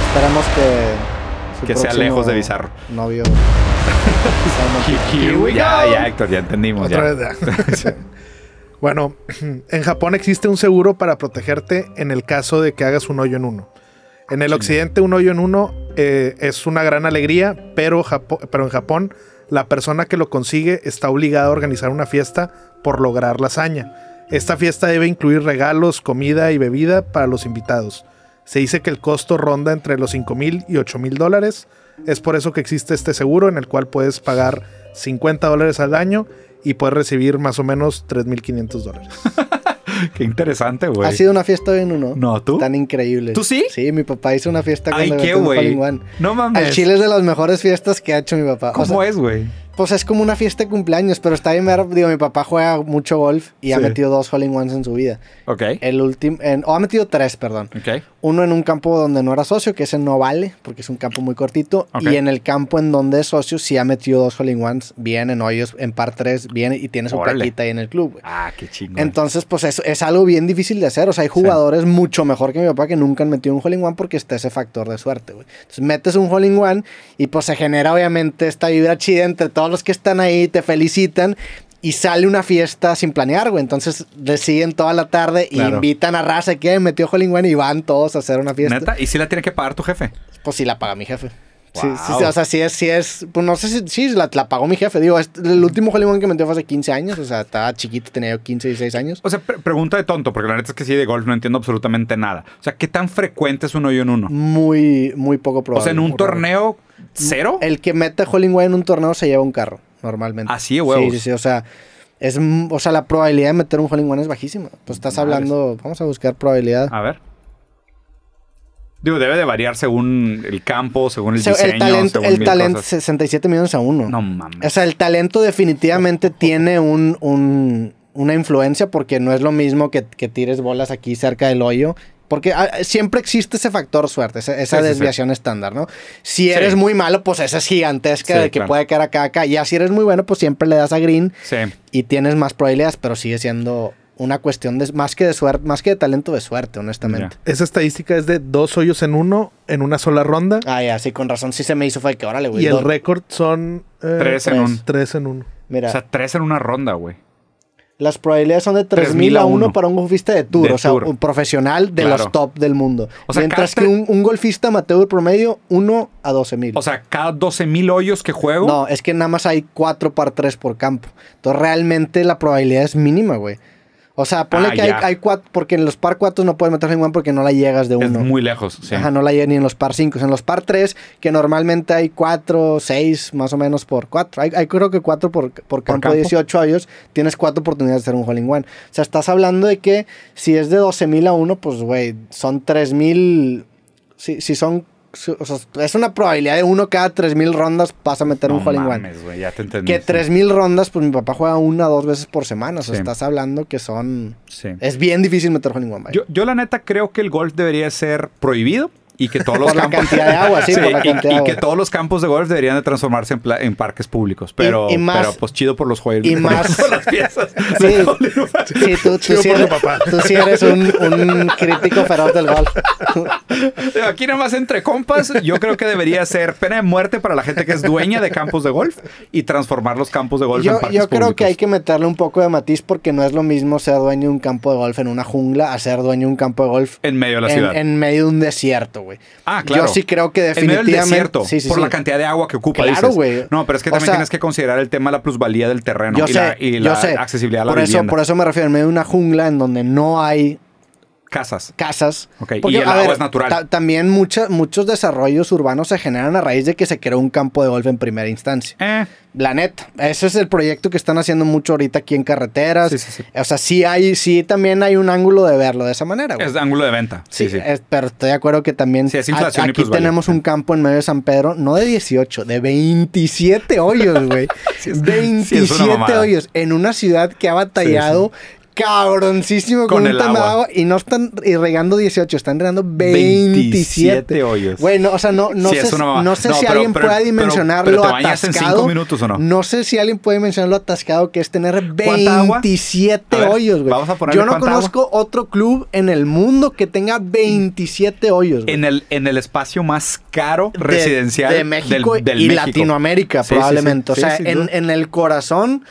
esperemos que. Que sea lejos de Bizarro. Novio. ya, ya, Héctor, ya entendimos. bueno, en Japón existe un seguro para protegerte en el caso de que hagas un hoyo en uno. En el occidente, un hoyo en uno eh, es una gran alegría, pero, pero en Japón la persona que lo consigue está obligada a organizar una fiesta por lograr la hazaña. Esta fiesta debe incluir regalos, comida y bebida para los invitados. Se dice que el costo ronda entre los $5,000 mil y $8,000 mil dólares. Es por eso que existe este seguro en el cual puedes pagar 50 dólares al año y puedes recibir más o menos 3.500 dólares. Qué interesante, güey. Ha sido una fiesta en uno. No, tú. Tan increíble. ¿Tú sí? Sí, mi papá hizo una fiesta con Ay, qué güey. No mames. El Chile es de las mejores fiestas que ha hecho mi papá. ¿Cómo es, güey? pues es como una fiesta de cumpleaños, pero está bien ver, digo, mi papá juega mucho golf y ha metido dos hole in ones en su vida. Ok. El último, o ha metido tres, perdón. Ok. Uno en un campo donde no era socio, que ese no vale, porque es un campo muy cortito, y en el campo en donde es socio sí ha metido dos hole in ones bien en hoyos, en par tres, bien, y tiene su ahí en el club. güey. Ah, qué chingón. Entonces, pues es, es algo bien difícil de hacer, o sea, hay jugadores mucho mejor que mi papá que nunca han metido un hole in one porque está ese factor de suerte, güey. Entonces, metes un hole in one y pues se genera obviamente esta vibra chida entre todos los que están ahí te felicitan y sale una fiesta sin planear, güey. Entonces deciden toda la tarde y invitan a raza que metió Hollywood y van todos a hacer una fiesta. ¿Neta? ¿Y si la tiene que pagar tu jefe? Pues si la paga mi jefe. Sí, o sea, sí es, sí es, pues no sé si sí, la, pagó mi jefe. Digo, el último Hollywood que metió fue hace 15 años, o sea, estaba chiquito, tenía 15 15, 16 años. O sea, pregunta de tonto, porque la neta es que sí, de golf no entiendo absolutamente nada. O sea, ¿qué tan frecuente es un y en uno? Muy, muy poco probable. O sea, en un torneo, cero. El que mete Hollywood en un torneo se lleva un carro, normalmente. Así, sí, Sí, sí, sí, o sea, es, o sea, la probabilidad de meter un Hollywood es bajísima. Pues estás hablando, vamos a buscar probabilidad. A ver. Digo, debe de variar según el campo, según el diseño. El talento, el talento 67 millones a uno. No mames. O sea, el talento definitivamente tiene un, un, una influencia porque no es lo mismo que, tires bolas aquí cerca del hoyo porque ah, siempre existe ese factor suerte, esa, desviación estándar, ¿no? Si eres muy malo, pues esa es gigantesca de que puede caer acá, acá. Y si eres muy bueno, pues siempre le das a green y tienes más probabilidades, pero sigue siendo una cuestión de, más que de suerte, más que de talento de suerte, honestamente. Esa estadística es de dos hoyos en uno, en una sola ronda. Ah, ya, sí, con razón sí se me hizo fue que ahora güey. Y el récord son eh, tres en uno. en uno. Mira. O sea, tres en una ronda, güey. Las probabilidades son de 3.000 a uno para un golfista de tour, o sea, un profesional de los top del mundo. Mientras que un, golfista golfista el promedio, uno a 12.000. O sea, cada 12.000 hoyos que juego. No, es que nada más hay cuatro par tres por campo. Entonces, realmente la probabilidad es mínima, güey. O sea, ponle ah, que hay, hay, cuatro, porque en los par cuatro no puedes meter in One porque no la llegas de uno. Es muy lejos, sí. Ajá, no la llegas ni en los par cinco. En los par tres, que normalmente hay cuatro, seis, más o menos por cuatro. Hay, creo que cuatro por, por, campo, de 18 años tienes cuatro oportunidades de hacer un Hole in One. O sea, estás hablando de que si es de 12.000 a uno, pues, güey, son 3.000. Si, si son es una probabilidad de uno cada mil rondas pasa a meter un hole in one. que tres mil rondas, pues mi papá juega una o dos veces por semana. O sea, estás hablando que son. Es bien difícil meter hole in one. Yo, yo, la neta, creo que el golf debería ser prohibido y que todos los campos... que todos los campos de golf deberían de transformarse en, parques públicos. Pero, pues chido por los juegos. Y más... las piezas. Sí, tú, sí eres, un, crítico feroz del golf. Aquí nada más entre compas, yo creo que debería ser pena de muerte para la gente que es dueña de campos de golf y transformar los campos de golf en parques públicos. Yo creo que hay que meterle un poco de matiz porque no es lo mismo ser dueño de un campo de golf en una jungla a ser dueño de un campo de golf... En medio de la ciudad. En medio de un desierto, güey. Ah, claro. Yo sí creo que definitivamente. En desierto, por la cantidad de agua que ocupa. Claro, güey. No, pero es que también tienes que considerar el tema de la plusvalía del terreno y la, accesibilidad a la por Eso, por eso me refiero, en medio de una jungla en donde no hay Casas. Casas. y agua es natural. También muchos, muchos desarrollos urbanos se generan a raíz de que se creó un campo de golf en primera instancia. Eh. La neta. Ese es el proyecto que están haciendo mucho ahorita aquí en carreteras. O sea, sí hay, sí también hay un ángulo de verlo de esa manera. Güey. Es ángulo de venta. Sí, sí. pero estoy de acuerdo que también aquí tenemos un campo en medio de San Pedro, no de 18, de 27 hoyos, güey. es, 27 hoyos en una ciudad que ha batallado cabroncísimo con, un el agua. y no están regando 18, están regando 27. hoyos. Bueno, o sea, no, sé, no sé si alguien puede dimensionarlo atascado. no? sé si alguien puede dimensionarlo atascado que es tener 27 hoyos, güey. Yo no conozco otro club en el mundo que tenga 27 hoyos. En el en el espacio más caro residencial de México y Latinoamérica probablemente. o sea, en, el corazón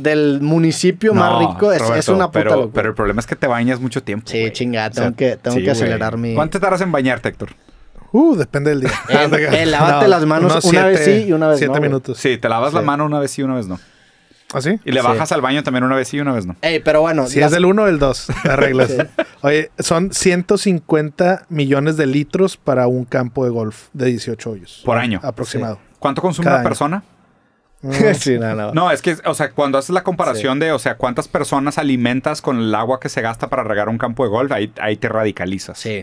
del municipio más rico es, es una pero, el problema es que te bañas mucho tiempo. Sí, chingada, tengo, que, tengo acelerar mi. ¿Cuánto tardas en bañarte, Héctor? Uh, depende del día. Eh, eh, lávate las manos una vez sí y una vez no. Siete minutos. Sí, te lavas la mano una vez sí y una vez no. ¿Ah, sí? Y le bajas al baño también una vez sí y una vez no. Ey, pero bueno. Si es del uno o el 2, arreglas. Oye, son 150 millones de litros para un campo de golf de 18 hoyos. Por año. Aproximado. ¿Cuánto consume una persona? no, es que, o sea, cuando haces la comparación de, o sea, cuántas personas alimentas con el agua que se gasta para regar un campo de golf, ahí, te radicalizas. Sí.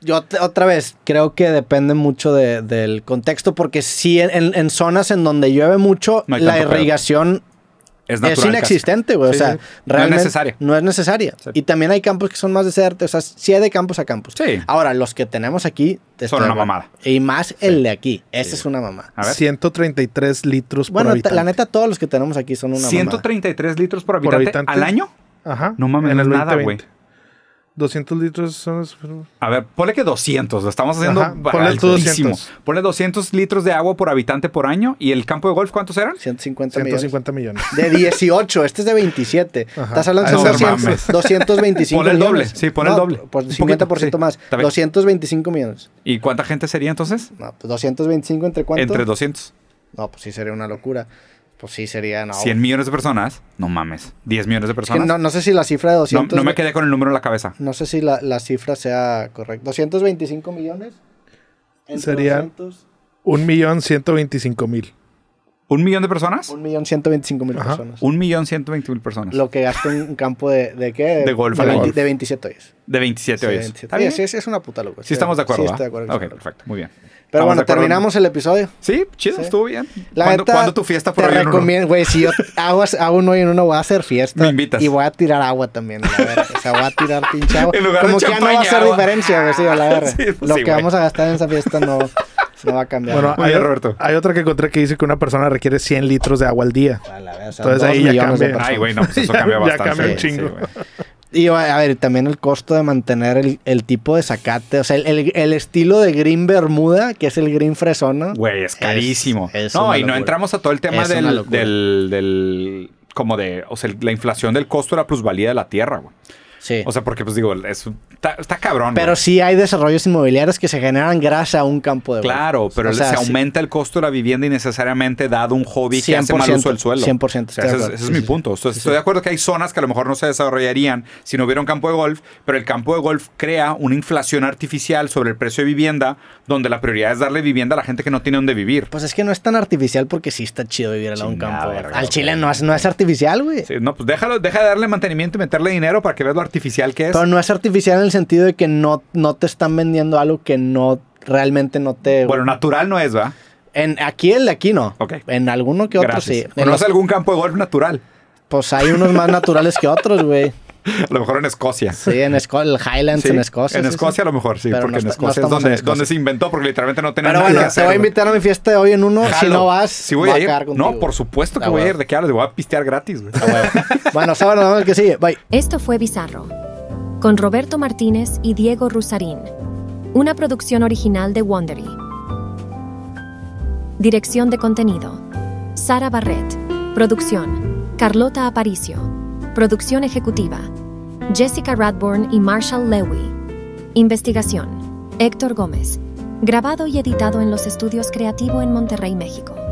Yo otra vez, creo que depende mucho del contexto, porque sí, en, zonas en donde llueve mucho, la irrigación es inexistente, güey. o sea, No es necesaria. No es necesaria. Y también hay campos que son más desérticos. O sea, sí hay de campos a campos. Sí. Ahora, los que tenemos aquí. son este, una mamada. Y más el de aquí. Ese es una mamada. 133 litros bueno, por habitante. Bueno, la neta, todos los que tenemos aquí son una 133 mamada. ¿133 litros por habitante, al año? Ajá. No mames, no nada, güey. 200 litros son... A ver, ponle que 200, lo estamos haciendo pone 200. 200 litros de agua por habitante por año. ¿Y el campo de golf cuántos eran? 150, 150 millones. De 18, este es de 27. Estás hablando ah, de 200, 225 Pon el doble, sí, pone el doble. Pues 50% más, 225 millones. ¿Y cuánta gente sería entonces? No, pues 225 entre cuánto? Entre 200. No, pues sí sería una locura. Pues sí, sería, 100 millones de personas, no mames. 10 millones de personas. no, sé si la cifra de 200. No, me quedé con el número en la cabeza. No sé si la, cifra sea correcta. 225 millones. Sería 1.125.000. ¿Un millón de personas? Un millón ciento veinticinco mil personas. Un millón ciento mil personas. Lo que gasta un campo de, de qué? De, golf. De, de 27 hoyos. De 27 hoyos. Sí, sí, sí, es una puta locura. Sí, estamos de acuerdo. Sí, estoy de acuerdo. Ok, perfecto. Muy bien. Pero bueno, terminamos el episodio. Sí, chido, estuvo bien. La ¿Cuándo, tu fiesta por te hoy recomiendo, güey, si yo hago, hago un hoy en uno, voy a hacer fiesta. Me invitas. Y voy a tirar agua también, la verdad. O sea, voy a tirar pinche agua. Como que ya no va a hacer diferencia, güey, sí, a la verdad. Pues lo que vamos a gastar en esa fiesta no... No va a cambiar. Bueno, hay, Roberto. hay otra que encontré que dice que una persona requiere 100 litros de agua al día. Entonces ahí ya cambia. Ay, güey, no, pues eso cambia bastante. Ya cambia un chingo. y a ver, también el costo de mantener el, tipo de sacate, o sea, el, estilo de green bermuda, que es el green fresona. Güey, es carísimo. no, y no entramos a todo el tema del, del, como de, o sea, la inflación del costo de la plusvalía de la tierra, güey. O sea, porque pues digo, es, está, cabrón. Pero sí hay desarrollos inmobiliarios que se generan gracias a un campo de golf. Claro, pero se aumenta el costo de la vivienda innecesariamente dado un hobby que hace mal uso del suelo. 100%. ese, es, mi punto. estoy de acuerdo que hay zonas que a lo mejor no se desarrollarían si no hubiera un campo de golf, pero el campo de golf crea una inflación artificial sobre el precio de vivienda, donde la prioridad es darle vivienda a la gente que no tiene donde vivir. Pues es que no es tan artificial porque sí está chido vivir en un campo. golf. Al Chile no es, artificial, güey. no, pues déjalo, deja de darle mantenimiento y meterle dinero para que veas lo artificial artificial que es. Pero no es artificial en el sentido de que no, no te están vendiendo algo que no realmente no te. Bueno, natural no es, ¿va? En, aquí el de aquí no. Okay. En alguno que otro sí. ¿No algún campo de golf natural? Pues hay unos más naturales que otros, güey. A lo mejor en Escocia. Sí, en Esco el Highlands en Escocia. En Escocia a lo mejor, sí, porque en Escocia es donde, se inventó, porque literalmente no tenía nada bueno, que hacer. Te voy a invitar a mi fiesta hoy en uno, si no vas, si voy, a, ir, No, por supuesto que ah, voy a ir, de qué hablas, voy a pistear gratis, ah, bueno, sábado nada más que sí. bye. Esto fue Bizarro, con Roberto Martínez y Diego Rusarín, una producción original de Wondery. Dirección de contenido, Sara Barrett Producción, Carlota Aparicio. Producción ejecutiva. Jessica Radborn y Marshall Lewy. Investigación. Héctor Gómez. Grabado y editado en los estudios Creativo en Monterrey, México.